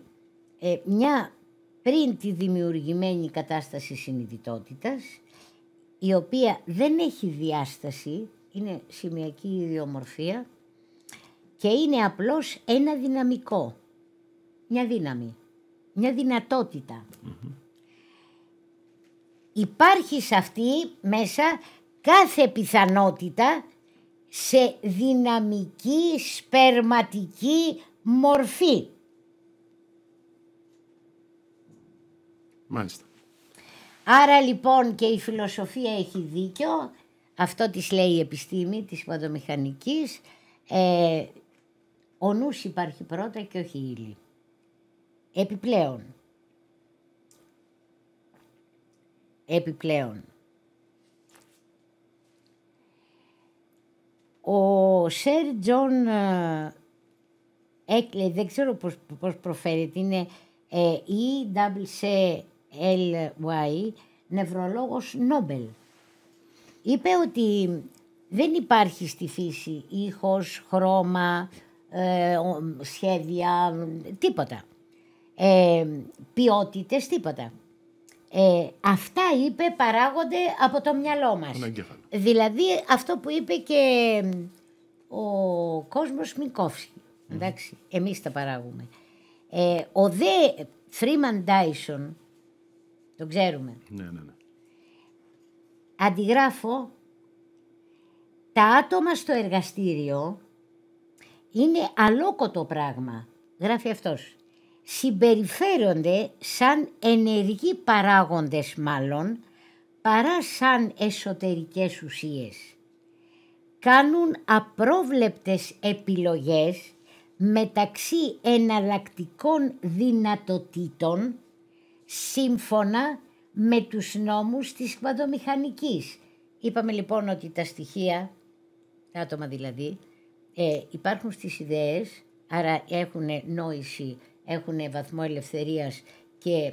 ε, μια πριν τη δημιουργημένη κατάσταση συνειδητότητας, η οποία δεν έχει διάσταση, είναι σημειακή ιδιομορφία και είναι απλώς ένα δυναμικό, μια δύναμη, μια δυνατοτητα Υπάρχει σε αυτή μέσα κάθε πιθανότητα σε δυναμική σπερματική μορφή. Μάλιστα. Άρα λοιπόν και η φιλοσοφία έχει δίκιο αυτό της λέει η επιστήμη της ποδομηχανικής. Ε, ο νους υπάρχει πρώτα και όχι η ύλη. Επιπλέον. Επιπλέον. Ο Σερ Τζον ε, Έκλε, δεν ξέρω πώς, πώς προφέρεται, είναι ε, E-C-L-Y, νευρολόγος Νόμπελ είπε ότι δεν υπάρχει στη φύση ήχος, χρώμα, ε, σχέδια, τίποτα. Ε, ποιότητες, τίποτα. Ε, αυτά είπε παράγονται από το μυαλό μας. Δηλαδή αυτό που είπε και ο κόσμος Μικόφσκι. εμείς τα παράγουμε. Ε, ο δε Φρήμαν Ντάισον, τον ξέρουμε. ναι, ναι. ναι αντιγράφω τα άτομα στο εργαστήριο είναι αλόκοτο πράγμα, γράφει αυτός. Συμπεριφέρονται σαν ενεργοί παράγοντες μάλλον, παρά σαν εσωτερικές ουσίες. Κάνουν απρόβλεπτες επιλογές μεταξύ εναλλακτικών δυνατοτήτων σύμφωνα με τους νόμους της κβαντομηχανικής. Είπαμε λοιπόν ότι τα στοιχεία, τα άτομα δηλαδή, ε, υπάρχουν στις ιδέες, άρα έχουν νόηση, έχουν βαθμό ελευθερίας και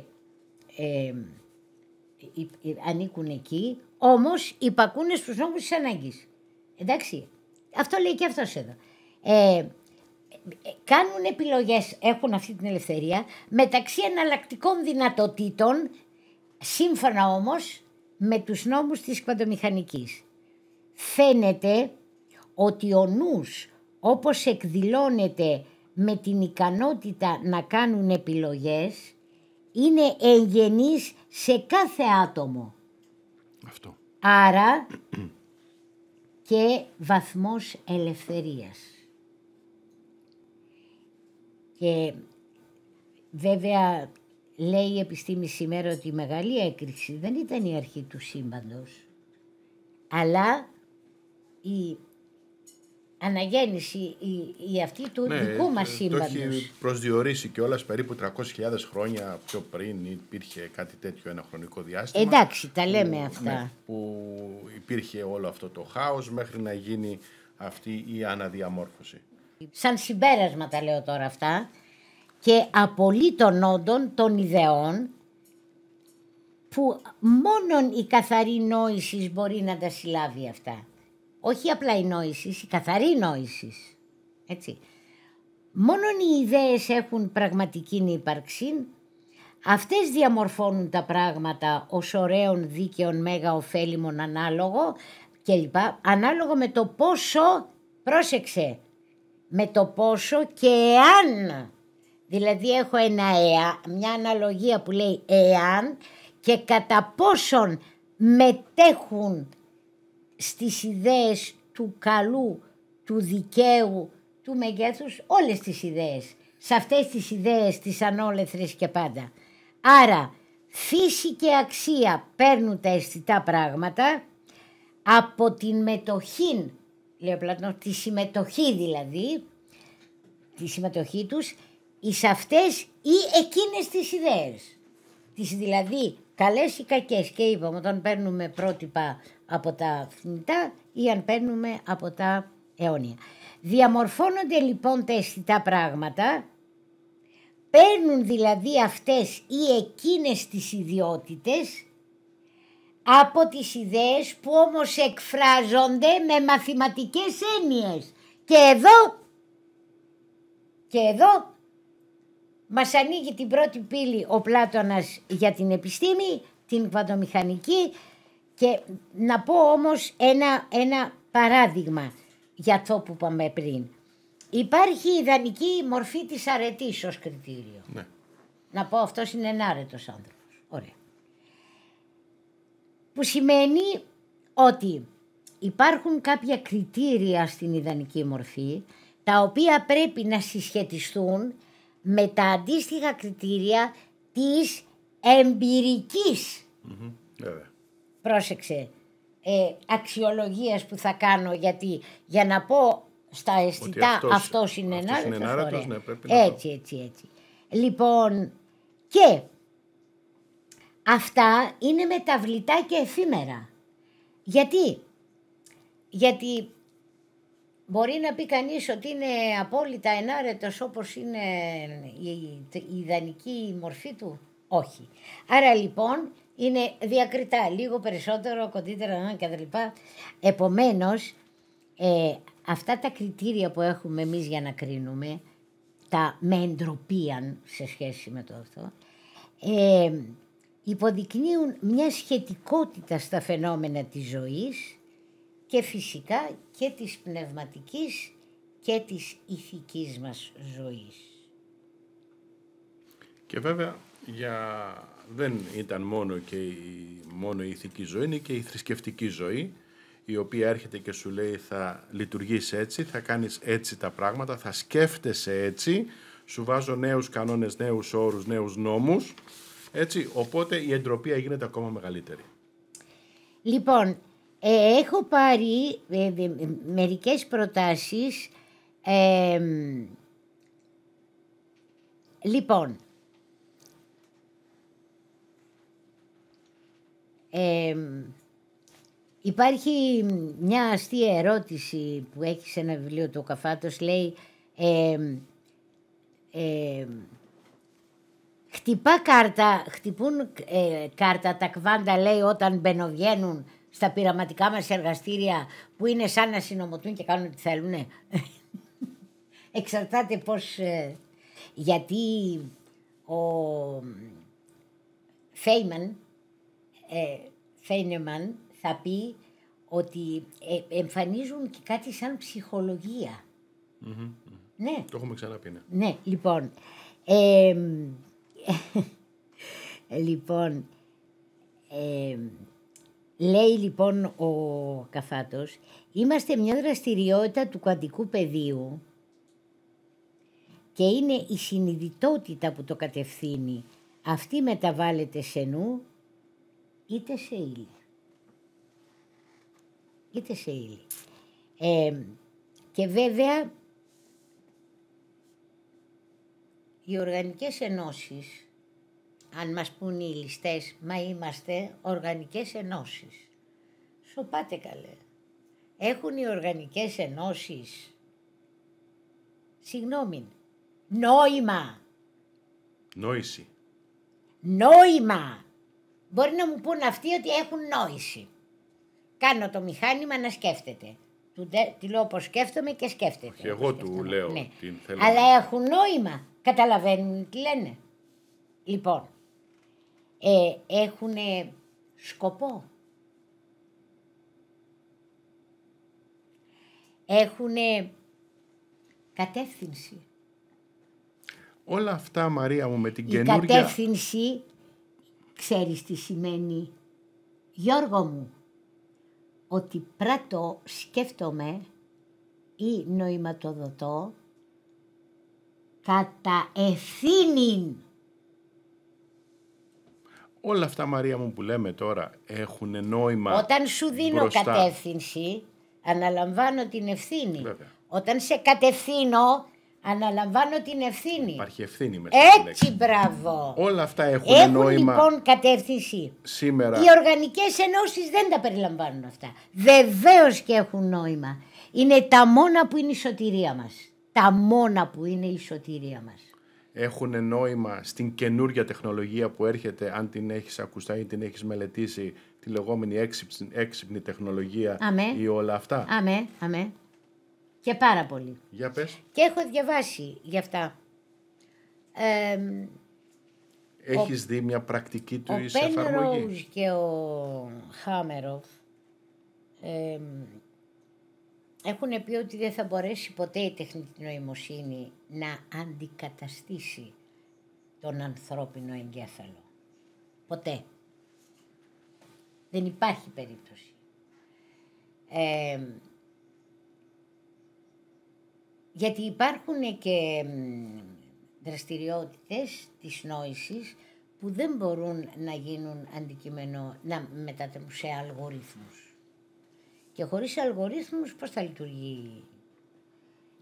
ε, ανήκουν εκεί, όμως υπακούν στους νόμους της ανάγκης. Εντάξει, αυτό λέει και αυτός εδώ. Ε, κάνουν επιλογές, έχουν αυτή την ελευθερία, μεταξύ εναλλακτικών δυνατοτήτων σύμφωνα όμως με τους νόμους της κβαντομηχανικής. Φαίνεται ότι ο νους όπως εκδηλώνεται με την ικανότητα να κάνουν επιλογές είναι εγγενής σε κάθε άτομο. Αυτό. Άρα και βαθμός ελευθερίας. Και βέβαια Λέει η επιστήμη σήμερα ότι η μεγάλη έκρηξη δεν ήταν η αρχή του σύμπαντος, αλλά η αναγέννηση η, αυτή του ναι, δικού μας σύμπαντος. Ε, το έχει προσδιορίσει και όλα περίπου 300.000 χρόνια πιο πριν υπήρχε κάτι τέτοιο ένα χρονικό διάστημα. Εντάξει, τα λέμε ναι, αυτά. που υπήρχε όλο αυτό το χάος μέχρι να γίνει αυτή η αναδιαμόρφωση. Σαν συμπέρασμα τα λέω τώρα αυτά, και απολύτων όντων των ιδεών που μόνον η καθαρή νόησης μπορεί να τα συλλάβει αυτά. Όχι απλά η νόησης, η καθαρή νόησης. Έτσι. Μόνον οι ιδέες έχουν πραγματική ύπαρξη, αυτές διαμορφώνουν τα πράγματα ως ωραίων δίκαιων μέγα ωφέλιμων ανάλογο κλπ. Ανάλογο με το πόσο, πρόσεξε, με το πόσο και εάν Δηλαδή έχω ένα μια αναλογία που λέει εάν και κατά πόσον μετέχουν στις ιδέες του καλού, του δικαίου, του μεγέθους, όλες τις ιδέες. Σε αυτές τις ιδέες, τις ανόλεθρες και πάντα. Άρα, φύση και αξία παίρνουν τα αισθητά πράγματα από την μετοχή, λέει ο τη συμμετοχή δηλαδή, τη συμμετοχή τους, εις αυτές ή εκείνες τις ιδέες. Τις δηλαδή καλές ή κακές και είπαμε όταν παίρνουμε πρότυπα από τα θνητά ή αν παίρνουμε από τα αιώνια. Διαμορφώνονται λοιπόν τα αισθητά πράγματα, παίρνουν δηλαδή αυτές ή εκείνες τις ιδιότητες από τις ιδέες που όμως εκφράζονται με μαθηματικές έννοιες. Και εδώ, και εδώ μας ανοίγει την πρώτη πύλη ο Πλάτωνας για την επιστήμη, την κβαντομηχανική και να πω όμως ένα, ένα παράδειγμα για αυτό που είπαμε πριν. Υπάρχει η ιδανική μορφή της αρετής ως κριτήριο. Ναι. Να πω αυτός είναι ένα αρετός άνθρωπος. Ωραία. Που σημαίνει ότι υπάρχουν κάποια κριτήρια στην ιδανική μορφή τα οποία πρέπει να συσχετιστούν με τα αντίστοιχα κριτήρια της εμπειρικής πρόσεξε ε, αξιολογίας που θα κάνω γιατί για να πω στα αισθητά αυτός, είναι ένα είναι ναι, έτσι έτσι έτσι λοιπόν και αυτά είναι μεταβλητά και εφήμερα γιατί γιατί Μπορεί να πει κανείς ότι είναι απόλυτα ενάρετος όπως είναι η ιδανική μορφή του. Όχι. Άρα λοιπόν είναι διακριτά λίγο περισσότερο, κοντύτερα λοιπά. Επομένως ε, αυτά τα κριτήρια που έχουμε εμείς για να κρίνουμε τα με εντροπίαν σε σχέση με το αυτό ε, υποδεικνύουν μια σχετικότητα στα φαινόμενα της ζωής και φυσικά και της πνευματικής και της ηθικής μας ζωής. Και βέβαια για... δεν ήταν μόνο, και η... μόνο η ηθική ζωή, είναι και η θρησκευτική ζωή η οποία έρχεται και σου λέει θα λειτουργείς έτσι, θα κάνεις έτσι τα πράγματα, θα σκέφτεσαι έτσι, σου βάζω νέους κανόνες, νέους όρους, νέους νόμους, έτσι, οπότε η εντροπία γίνεται ακόμα μεγαλύτερη. Λοιπόν, ε, έχω πάρει ε, ε, ε μερικές προτάσεις. λοιπόν, υπάρχει μια αστεία ερώτηση που έχει σε ένα βιβλίο του Καφάτος. Λέει, χτυπά κάρτα, χτυπούν κάρτα τα κβάντα λέει όταν μπαινοβγαίνουν στα πειραματικά μας εργαστήρια που είναι σαν να συνομωτούν και κάνουν ό,τι θέλουν. Εξαρτάται πώς... Ε, γιατί ο Φέιμαν, ε, θα πει ότι ε, εμφανίζουν και κάτι σαν ψυχολογια Ναι. Το έχουμε ξαναπεί, ναι. Ναι, λοιπόν. λοιπόν, Λέει λοιπόν ο Καφάτος, είμαστε μια δραστηριότητα του κουαντικού πεδίου και είναι η συνειδητότητα που το κατευθύνει. Αυτή μεταβάλλεται σε νου είτε σε ύλη. Είτε σε ύλη. Ε, και βέβαια οι οργανικές ενώσεις αν μας πούν οι ληστές, μα είμαστε οργανικές ενώσεις. Σοπάτε καλέ. Έχουν οι οργανικές ενώσεις, συγγνώμη, νόημα. Νόηση. Νόημα. Μπορεί να μου πούν αυτοί ότι έχουν νόηση. Κάνω το μηχάνημα να σκέφτεται. Του τη λέω πως σκέφτομαι και σκέφτεται. Όχι, εγώ του λέω ναι. την θέλω. Αλλά έχουν νόημα. Καταλαβαίνουν τι λένε. Λοιπόν, ε, έχουν σκοπό. Έχουν κατεύθυνση. Όλα αυτά, Μαρία μου, με την καινούργια... Η κατεύθυνση, ξέρεις τι σημαίνει, Γιώργο μου, ότι πράττω, σκέφτομαι ή νοηματοδοτώ κατά ευθύνην. Όλα αυτά, Μαρία μου, που λέμε τώρα έχουν νόημα. Όταν σου δίνω κατεύθυνση, αναλαμβάνω την ευθύνη. Βέβαια. Όταν σε κατευθύνω, αναλαμβάνω την ευθύνη. Υπάρχει ευθύνη μέσα. Έτσι, μπράβο. Όλα αυτά έχουν, έχουν νόημα. Έχουν λοιπόν κατεύθυνση. Σήμερα. Οι οργανικές ενώσεις δεν τα περιλαμβάνουν αυτά. Βεβαίως και έχουν νόημα. Είναι τα μόνα που είναι η σωτηρία μας. Τα μόνα που είναι η σωτηρία μας έχουν νόημα στην καινούργια τεχνολογία που έρχεται αν την έχεις ακουστά ή την έχεις μελετήσει τη λεγόμενη έξυπνη, έξυπνη τεχνολογία ή όλα αυτά. Αμέ, αμέ. Και πάρα πολύ. Για πες. Και έχω διαβάσει γι' αυτά. Ε, έχεις δει μια πρακτική του εις εφαρμογή. Ο Πένρος και ο Χάμεροφ έχουν πει ότι δεν θα μπορέσει ποτέ η τεχνητή νοημοσύνη να αντικαταστήσει τον ανθρώπινο εγκέφαλο. Ποτέ. Δεν υπάρχει περίπτωση. Ε, γιατί υπάρχουν και δραστηριότητες της νόησης που δεν μπορούν να γίνουν αντικείμενο, να μετατρέπουν σε αλγορίθμους. Και χωρίς αλγορίθμους πώς θα λειτουργεί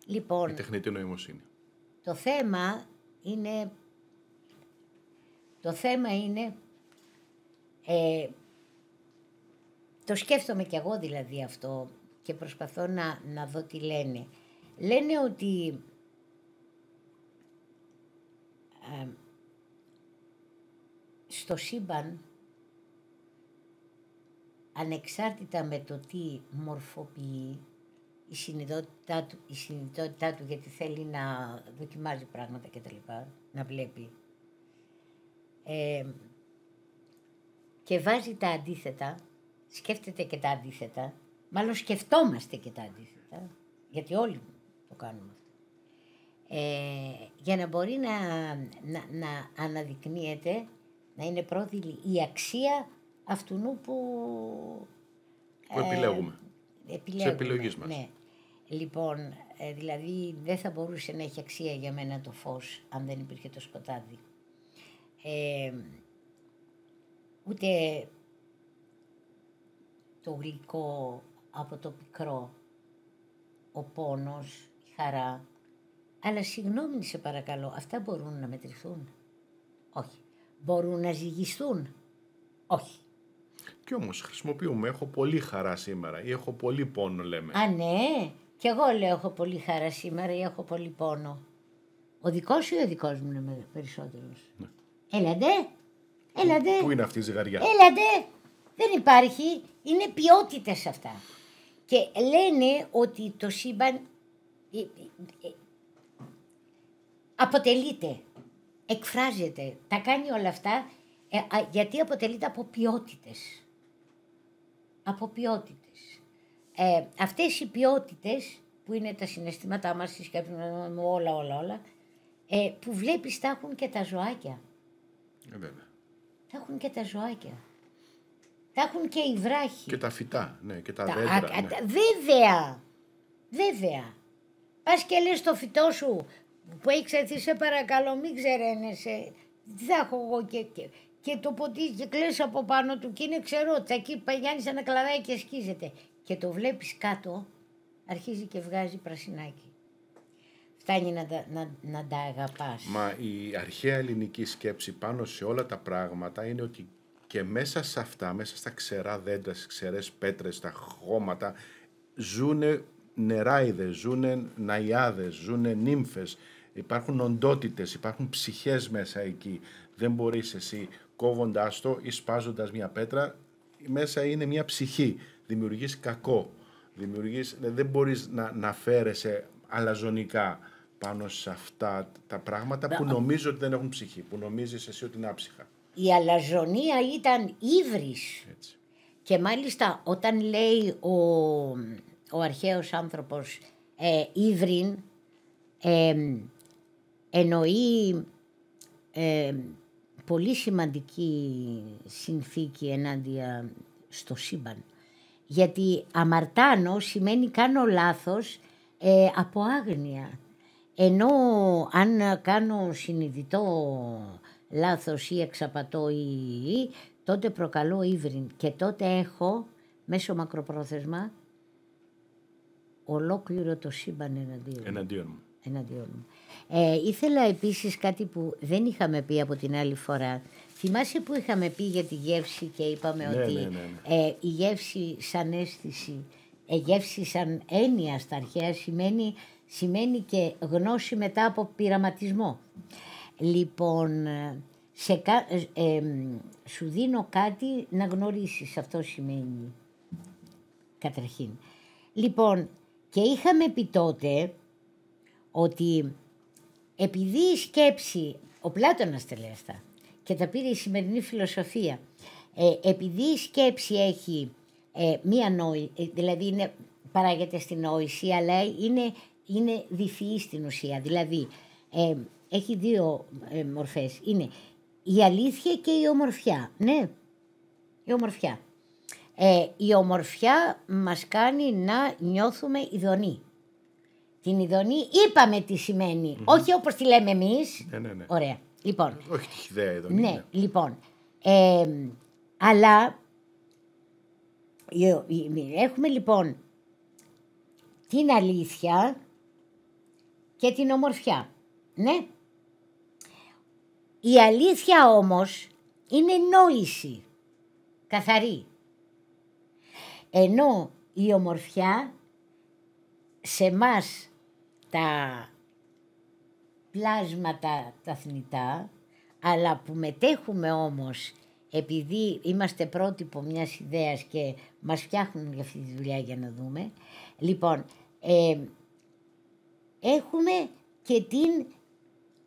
λοιπόν, η τεχνητή νοημοσύνη. Το θέμα είναι, το θέμα είναι, ε, το σκέφτομαι κι εγώ δηλαδή αυτό και προσπαθώ να, να δω τι λένε. Λένε ότι ε, στο σύμπαν ανεξάρτητα με το τι μορφοποιεί η συνειδητότητά του, η γιατί θέλει να δοκιμάζει πράγματα και τα λοιπά, να βλέπει. Ε, και βάζει τα αντίθετα, σκέφτεται και τα αντίθετα, μάλλον σκεφτόμαστε και τα αντίθετα, γιατί όλοι το κάνουμε αυτό. Ε, για να μπορεί να, να, να αναδεικνύεται, να είναι πρόδειλη η αξία αυτού που... Που επιλέγουμε. Ε, επιλέγουμε. μας. Ναι. Λοιπόν, ε, δηλαδή δεν θα μπορούσε να έχει αξία για μένα το φως αν δεν υπήρχε το σκοτάδι. Ε, ούτε το γλυκό από το πικρό, ο πόνος, η χαρά. Αλλά συγγνώμη σε παρακαλώ, αυτά μπορούν να μετρηθούν. Όχι. Μπορούν να ζυγιστούν. Όχι. Κι όμως χρησιμοποιούμε, έχω πολύ χαρά σήμερα ή έχω πολύ πόνο λέμε. Α, ναι. Κι εγώ λέω έχω πολύ χαρά σήμερα ή έχω πολύ πόνο. Ο δικός σου ή ο δικός μου είναι περισσότερος. Ναι. Έλατε. Έλατε. Πού είναι αυτή η ζυγαριά. Έλατε. Δεν υπάρχει. Είναι ποιότητες αυτά. Και λένε ότι το σύμπαν ε, ε, ε, αποτελείται, εκφράζεται, τα κάνει όλα αυτά γιατί αποτελείται από ποιότητες. Από ποιότητες. Ε, αυτές οι ποιότητες που είναι τα συναισθήματά μας, σκέψη μου, όλα, όλα, όλα, ε, που βλέπεις τα έχουν και τα ζωάκια. Ε, βέβαια. Τα έχουν και τα ζωάκια. Τα έχουν και οι βράχοι. Και τα φυτά, ναι, και τα, τα δέντρα. ναι. Βέβαια, βέβαια. Πά και λες το φυτό σου που έχεις ξερθεί, σε παρακαλώ, μην ξεραίνεσαι. Τι θα έχω εγώ και, και, το ποτίζει και από πάνω του και είναι ξερό. Τα εκεί παγιάνει ένα κλαδάκι και σκίζεται και το βλέπεις κάτω αρχίζει και βγάζει πρασινάκι. Φτάνει να τα, να, να τα αγαπάς. Μα η αρχαία ελληνική σκέψη πάνω σε όλα τα πράγματα είναι ότι και μέσα σε αυτά, μέσα στα ξερά δέντρα, στις ξερές πέτρες, στα χώματα, ζούνε νεράιδες, ζούνε ναϊάδες, ζούνε νύμφες, υπάρχουν οντότητες, υπάρχουν ψυχές μέσα εκεί. Δεν μπορείς εσύ κόβοντάς το ή σπάζοντας μια πέτρα, μέσα είναι μια ψυχή δημιουργείς κακό. Δημιουργείς, δεν μπορείς να, να φέρεσαι αλαζονικά πάνω σε αυτά τα πράγματα που νομίζω ότι δεν έχουν ψυχή, που νομίζεις εσύ ότι είναι άψυχα. Η αλαζονία ήταν ύβρις. Έτσι. Και μάλιστα όταν λέει ο, ο αρχαίος άνθρωπος ε, ύβριν, ε, εννοεί ε, πολύ σημαντική συνθήκη ενάντια στο σύμπαν. Γιατί αμαρτάνω σημαίνει κάνω λάθος ε, από άγνοια. Ενώ αν κάνω συνειδητό λάθος ή εξαπατώ ή, τότε προκαλώ ύβριν και τότε έχω μέσω μακροπρόθεσμα ολόκληρο το σύμπαν εναντίον, εναντίον μου. Εναντίον μου. Ε, ήθελα επίσης κάτι που δεν είχαμε πει από την άλλη φορά Θυμάσαι που είχαμε πει για τη γεύση και είπαμε ναι, ότι ναι, ναι, ε, η γεύση σαν αίσθηση, ε, γεύση σαν έννοια στα αρχαία σημαίνει, σημαίνει και γνώση μετά από πειραματισμό. Λοιπόν, ε, σε, σου δίνω κάτι να γνωρίσεις, αυτό σημαίνει καταρχήν. Λοιπόν, και είχαμε πει τότε ότι επειδή η σκέψη, ο Πλάτωνας τελέστα, και τα πήρε η σημερινή φιλοσοφία. Ε, επειδή η σκέψη έχει ε, μία νόη, ε, δηλαδή είναι, παράγεται στην νόηση, αλλά είναι, είναι διφυή στην ουσία. Δηλαδή, ε, έχει δύο ε, μορφές. Είναι η αλήθεια και η ομορφιά. Ναι, η ομορφιά. Ε, η ομορφιά μας κάνει να νιώθουμε ειδονή. Την ειδονή είπαμε τι σημαινει όχι όπως τη λέμε εμείς. Ναι, ναι, ναι. Ωραία. Λοιπόν. Όχι ιδέα εδώ. Ναι, λοιπόν. Ε, αλλά έχουμε λοιπόν την αλήθεια και την ομορφιά. Ναι. Η αλήθεια όμως είναι νόηση. Καθαρή. Ενώ η ομορφιά σε μας τα πλάσματα τα θνητά, αλλά που μετέχουμε όμως επειδή είμαστε πρότυπο μιας ιδέας και μας φτιάχνουν για αυτή τη δουλειά για να δούμε. Λοιπόν, ε, έχουμε και την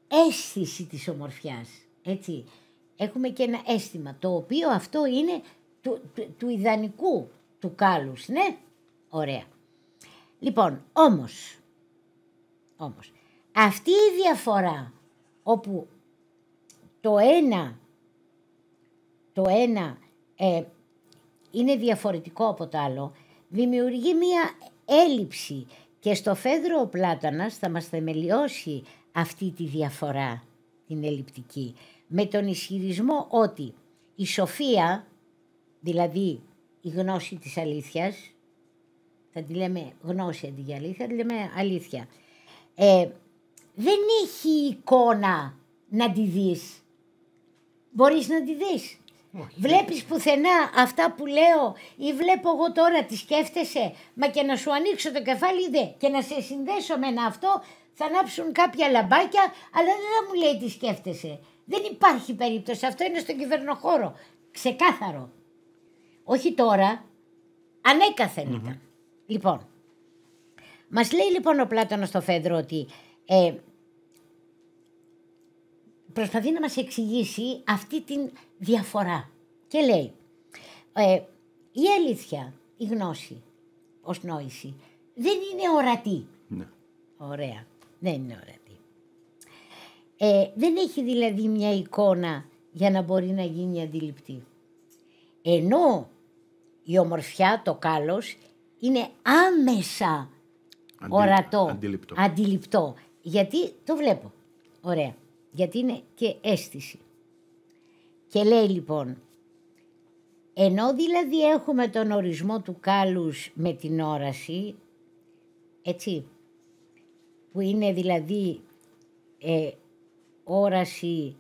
αίσθηση της ομορφιάς, έτσι. Έχουμε και ένα αίσθημα, το οποίο αυτό είναι του, του ιδανικού, του κάλους, ναι. Ωραία. Λοιπόν, όμως, όμως, αυτή η διαφορά όπου το ένα, το ένα ε, είναι διαφορετικό από το άλλο, δημιουργεί μία έλλειψη και στο Φέδρο ο Πλάτανας θα μας θεμελιώσει αυτή τη διαφορά, την ελλειπτική, με τον ισχυρισμό ότι η σοφία, δηλαδή η γνώση της αλήθειας, θα τη λέμε γνώση αντί για αλήθεια, θα τη λέμε αλήθεια, ε, δεν έχει εικόνα να τη δεις. Μπορείς να τη δεις. Όχι. Βλέπεις πουθενά αυτά που λέω ή βλέπω εγώ τώρα τη σκέφτεσαι μα και να σου ανοίξω το κεφάλι δε και να σε συνδέσω με ένα αυτό θα ανάψουν κάποια λαμπάκια αλλά δεν θα μου λέει τι σκέφτεσαι. Δεν υπάρχει περίπτωση. Αυτό είναι στον κυβερνοχώρο. Ξεκάθαρο. Όχι τώρα. Ανέκαθεν Λοιπόν. Μας λέει λοιπόν ο Πλάτωνος στο Φέδρο ότι ε, προσπαθεί να μας εξηγήσει αυτή τη διαφορά και λέει ε, η αλήθεια, η γνώση ως νόηση δεν είναι ορατή. Ναι. Ωραία, δεν είναι ορατή. Ε, δεν έχει δηλαδή μια εικόνα για να μπορεί να γίνει αντιληπτή. Ενώ η ομορφιά, το κάλος, είναι άμεσα ορατό, αντιληπτό. Γιατί το βλέπω. Ωραία. Γιατί είναι και αίσθηση. Και λέει λοιπόν, ενώ δηλαδή έχουμε τον ορισμό του κάλους με την όραση, έτσι, που είναι δηλαδή ε, όραση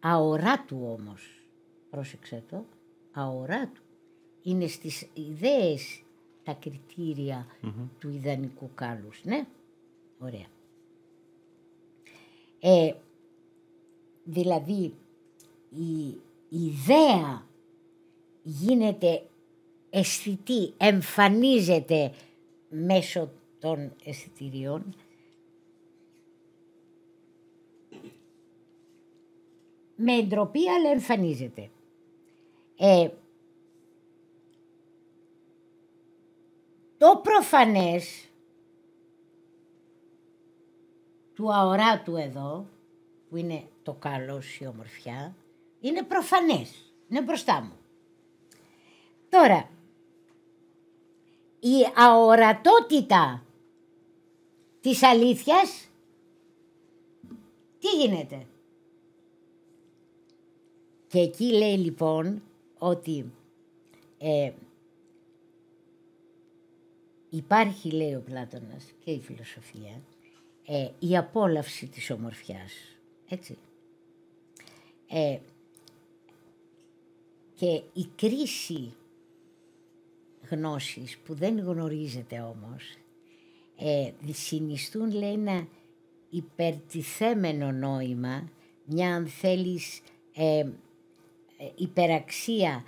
αοράτου όμως, πρόσεξε το, αοράτου. Είναι στις ιδέες τα κριτηρια του ιδανικού κάλους, ναι, ωραία. Ε, δηλαδή η, ιδέα γίνεται αισθητή, εμφανίζεται μέσω των αισθητηριών. Με εντροπή αλλά εμφανίζεται. Ε, το προφανές του αοράτου εδώ, που είναι το καλό η ομορφιά, είναι προφανές, είναι μπροστά μου. Τώρα, η αορατότητα της αλήθειας, τι γίνεται. Και εκεί λέει λοιπόν ότι ε, υπάρχει λέει ο Πλάτωνας και η φιλοσοφία ε, η απόλαυση της ομορφιάς, έτσι. Ε, και η κρίση γνώσης που δεν γνωρίζεται όμως, ε, συνιστούν λέει ένα υπερτιθέμενο νόημα, μια αν θέλεις ε, ε, υπεραξία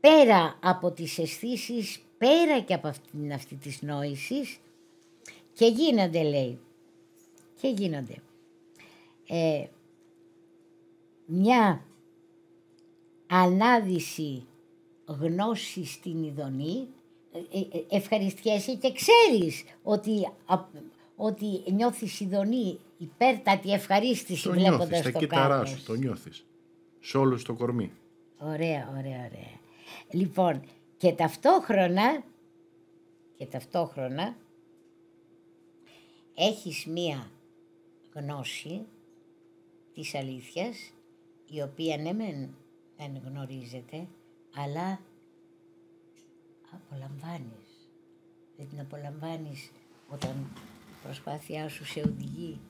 πέρα από τις αισθήσεις, πέρα και από αυτή, αυτή της νόησης και γίνονται λέει και γίνονται. Ε, μια ανάδυση γνώσης στην ειδονή, ε, ε, ευχαριστιέσαι και ξέρεις ότι, ότι νιώθεις ειδονή υπέρτατη ευχαρίστηση το βλέποντας νιώθεις, το Το σου, το νιώθεις. Σε όλο το κορμί. Ωραία, ωραία, ωραία. Λοιπόν, και ταυτόχρονα, και ταυτόχρονα, έχεις μία γνώση της αλήθειας η οποία ναι μεν δεν γνωρίζεται αλλά απολαμβάνεις. Δεν την απολαμβάνεις όταν προσπάθειά σου σε οδηγεί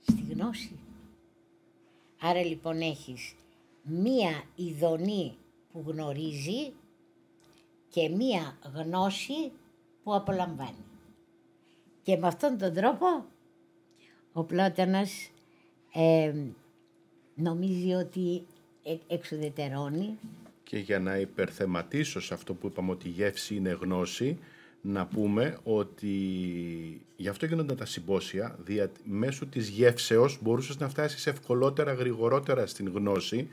στη γνώση. Άρα λοιπόν έχεις μία ειδονή που γνωρίζει και μία γνώση που απολαμβάνει. Και με αυτόν τον τρόπο ο Πλάτανας νομίζει ότι ε, εξουδετερώνει. Και για να υπερθεματίσω σε αυτό που είπαμε ότι η γεύση είναι γνώση, να πούμε ότι γι' αυτό γίνονταν τα συμπόσια, δια, μέσω της γεύσεως μπορούσες να φτάσεις ευκολότερα, γρηγορότερα στην γνώση.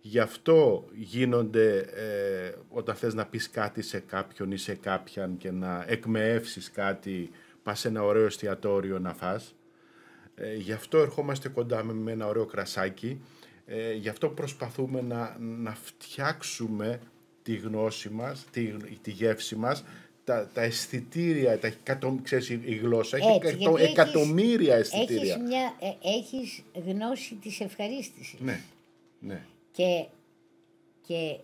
Γι' αυτό γίνονται ε, όταν θες να πεις κάτι σε κάποιον ή σε κάποιαν και να εκμεέψεις κάτι, πας σε ένα ωραίο εστιατόριο να φας ε, γι' αυτό ερχόμαστε κοντά με ένα ωραίο κρασάκι. Ε, γι' αυτό προσπαθούμε να, να φτιάξουμε τη γνώση μας, τη, τη γεύση μας, τα, τα αισθητήρια, τα, ξέρεις, η γλώσσα έχει εκατομμύρια αισθητήρια. Έχεις, έχεις γνώση της ευχαρίστησης. Ναι, ναι. Και, και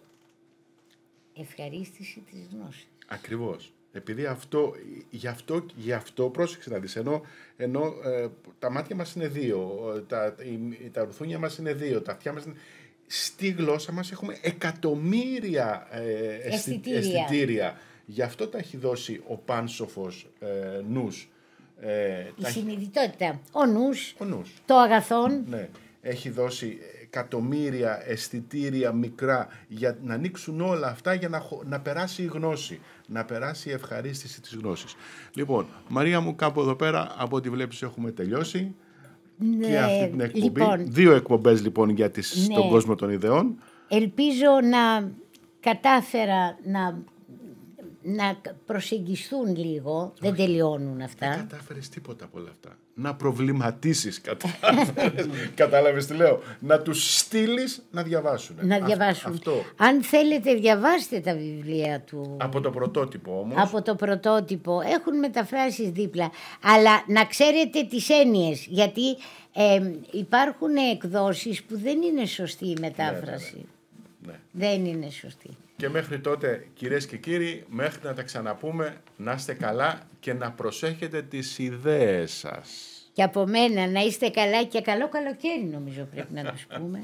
ευχαρίστηση της γνώσης. Ακριβώς. Επειδή αυτό, γι' αυτό, γι αυτό πρόσεξε να δεις, ενώ, ενώ ε, τα μάτια μας είναι δύο, τα, τα ρουθούνια μας είναι δύο, τα αυτιά μας είναι... Στη γλώσσα μας έχουμε εκατομμύρια ε, αισθητήρια. Γι' αυτό τα έχει δώσει ο πάνσοφος ε, νους. Ε, η συνειδητότητα, ο νους, το αγαθόν. Ναι. Έχει δώσει εκατομμύρια αισθητήρια μικρά για να ανοίξουν όλα αυτά για να, να περάσει η γνώση να περάσει η ευχαρίστηση της γνώσης. Λοιπόν, Μαρία μου, κάπου εδώ πέρα, από ό,τι βλέπεις έχουμε τελειώσει. Ναι, και αυτή την εκπομπή. Λοιπόν. Δύο εκπομπές λοιπόν για τις, ναι. τον κόσμο των ιδεών. Ελπίζω να κατάφερα να να προσεγγιστούν λίγο. Δεν τελειώνουν αυτά. Δεν κατάφερες τίποτα από όλα αυτά. Να προβληματίσεις, κατάφερε. Κατάλαβες τι λέω. Να τους στείλεις να διαβάσουν. Να διαβάσουν. Αυτό. Αν θέλετε, διαβάστε τα βιβλία του. Από το πρωτότυπο όμως. Από το πρωτότυπο. Έχουν μεταφράσεις δίπλα. Αλλά να ξέρετε τις έννοιες. Γιατί ε, υπάρχουν εκδόσεις που δεν είναι σωστή η ναι, ναι, μετάφραση. Ναι. ναι. Δεν είναι σωστή. Και μέχρι τότε, κυρίες και κύριοι, μέχρι να τα ξαναπούμε, να είστε καλά και να προσέχετε τις ιδέες σας. Και από μένα να είστε καλά και καλό καλοκαίρι νομίζω πρέπει να τους πούμε.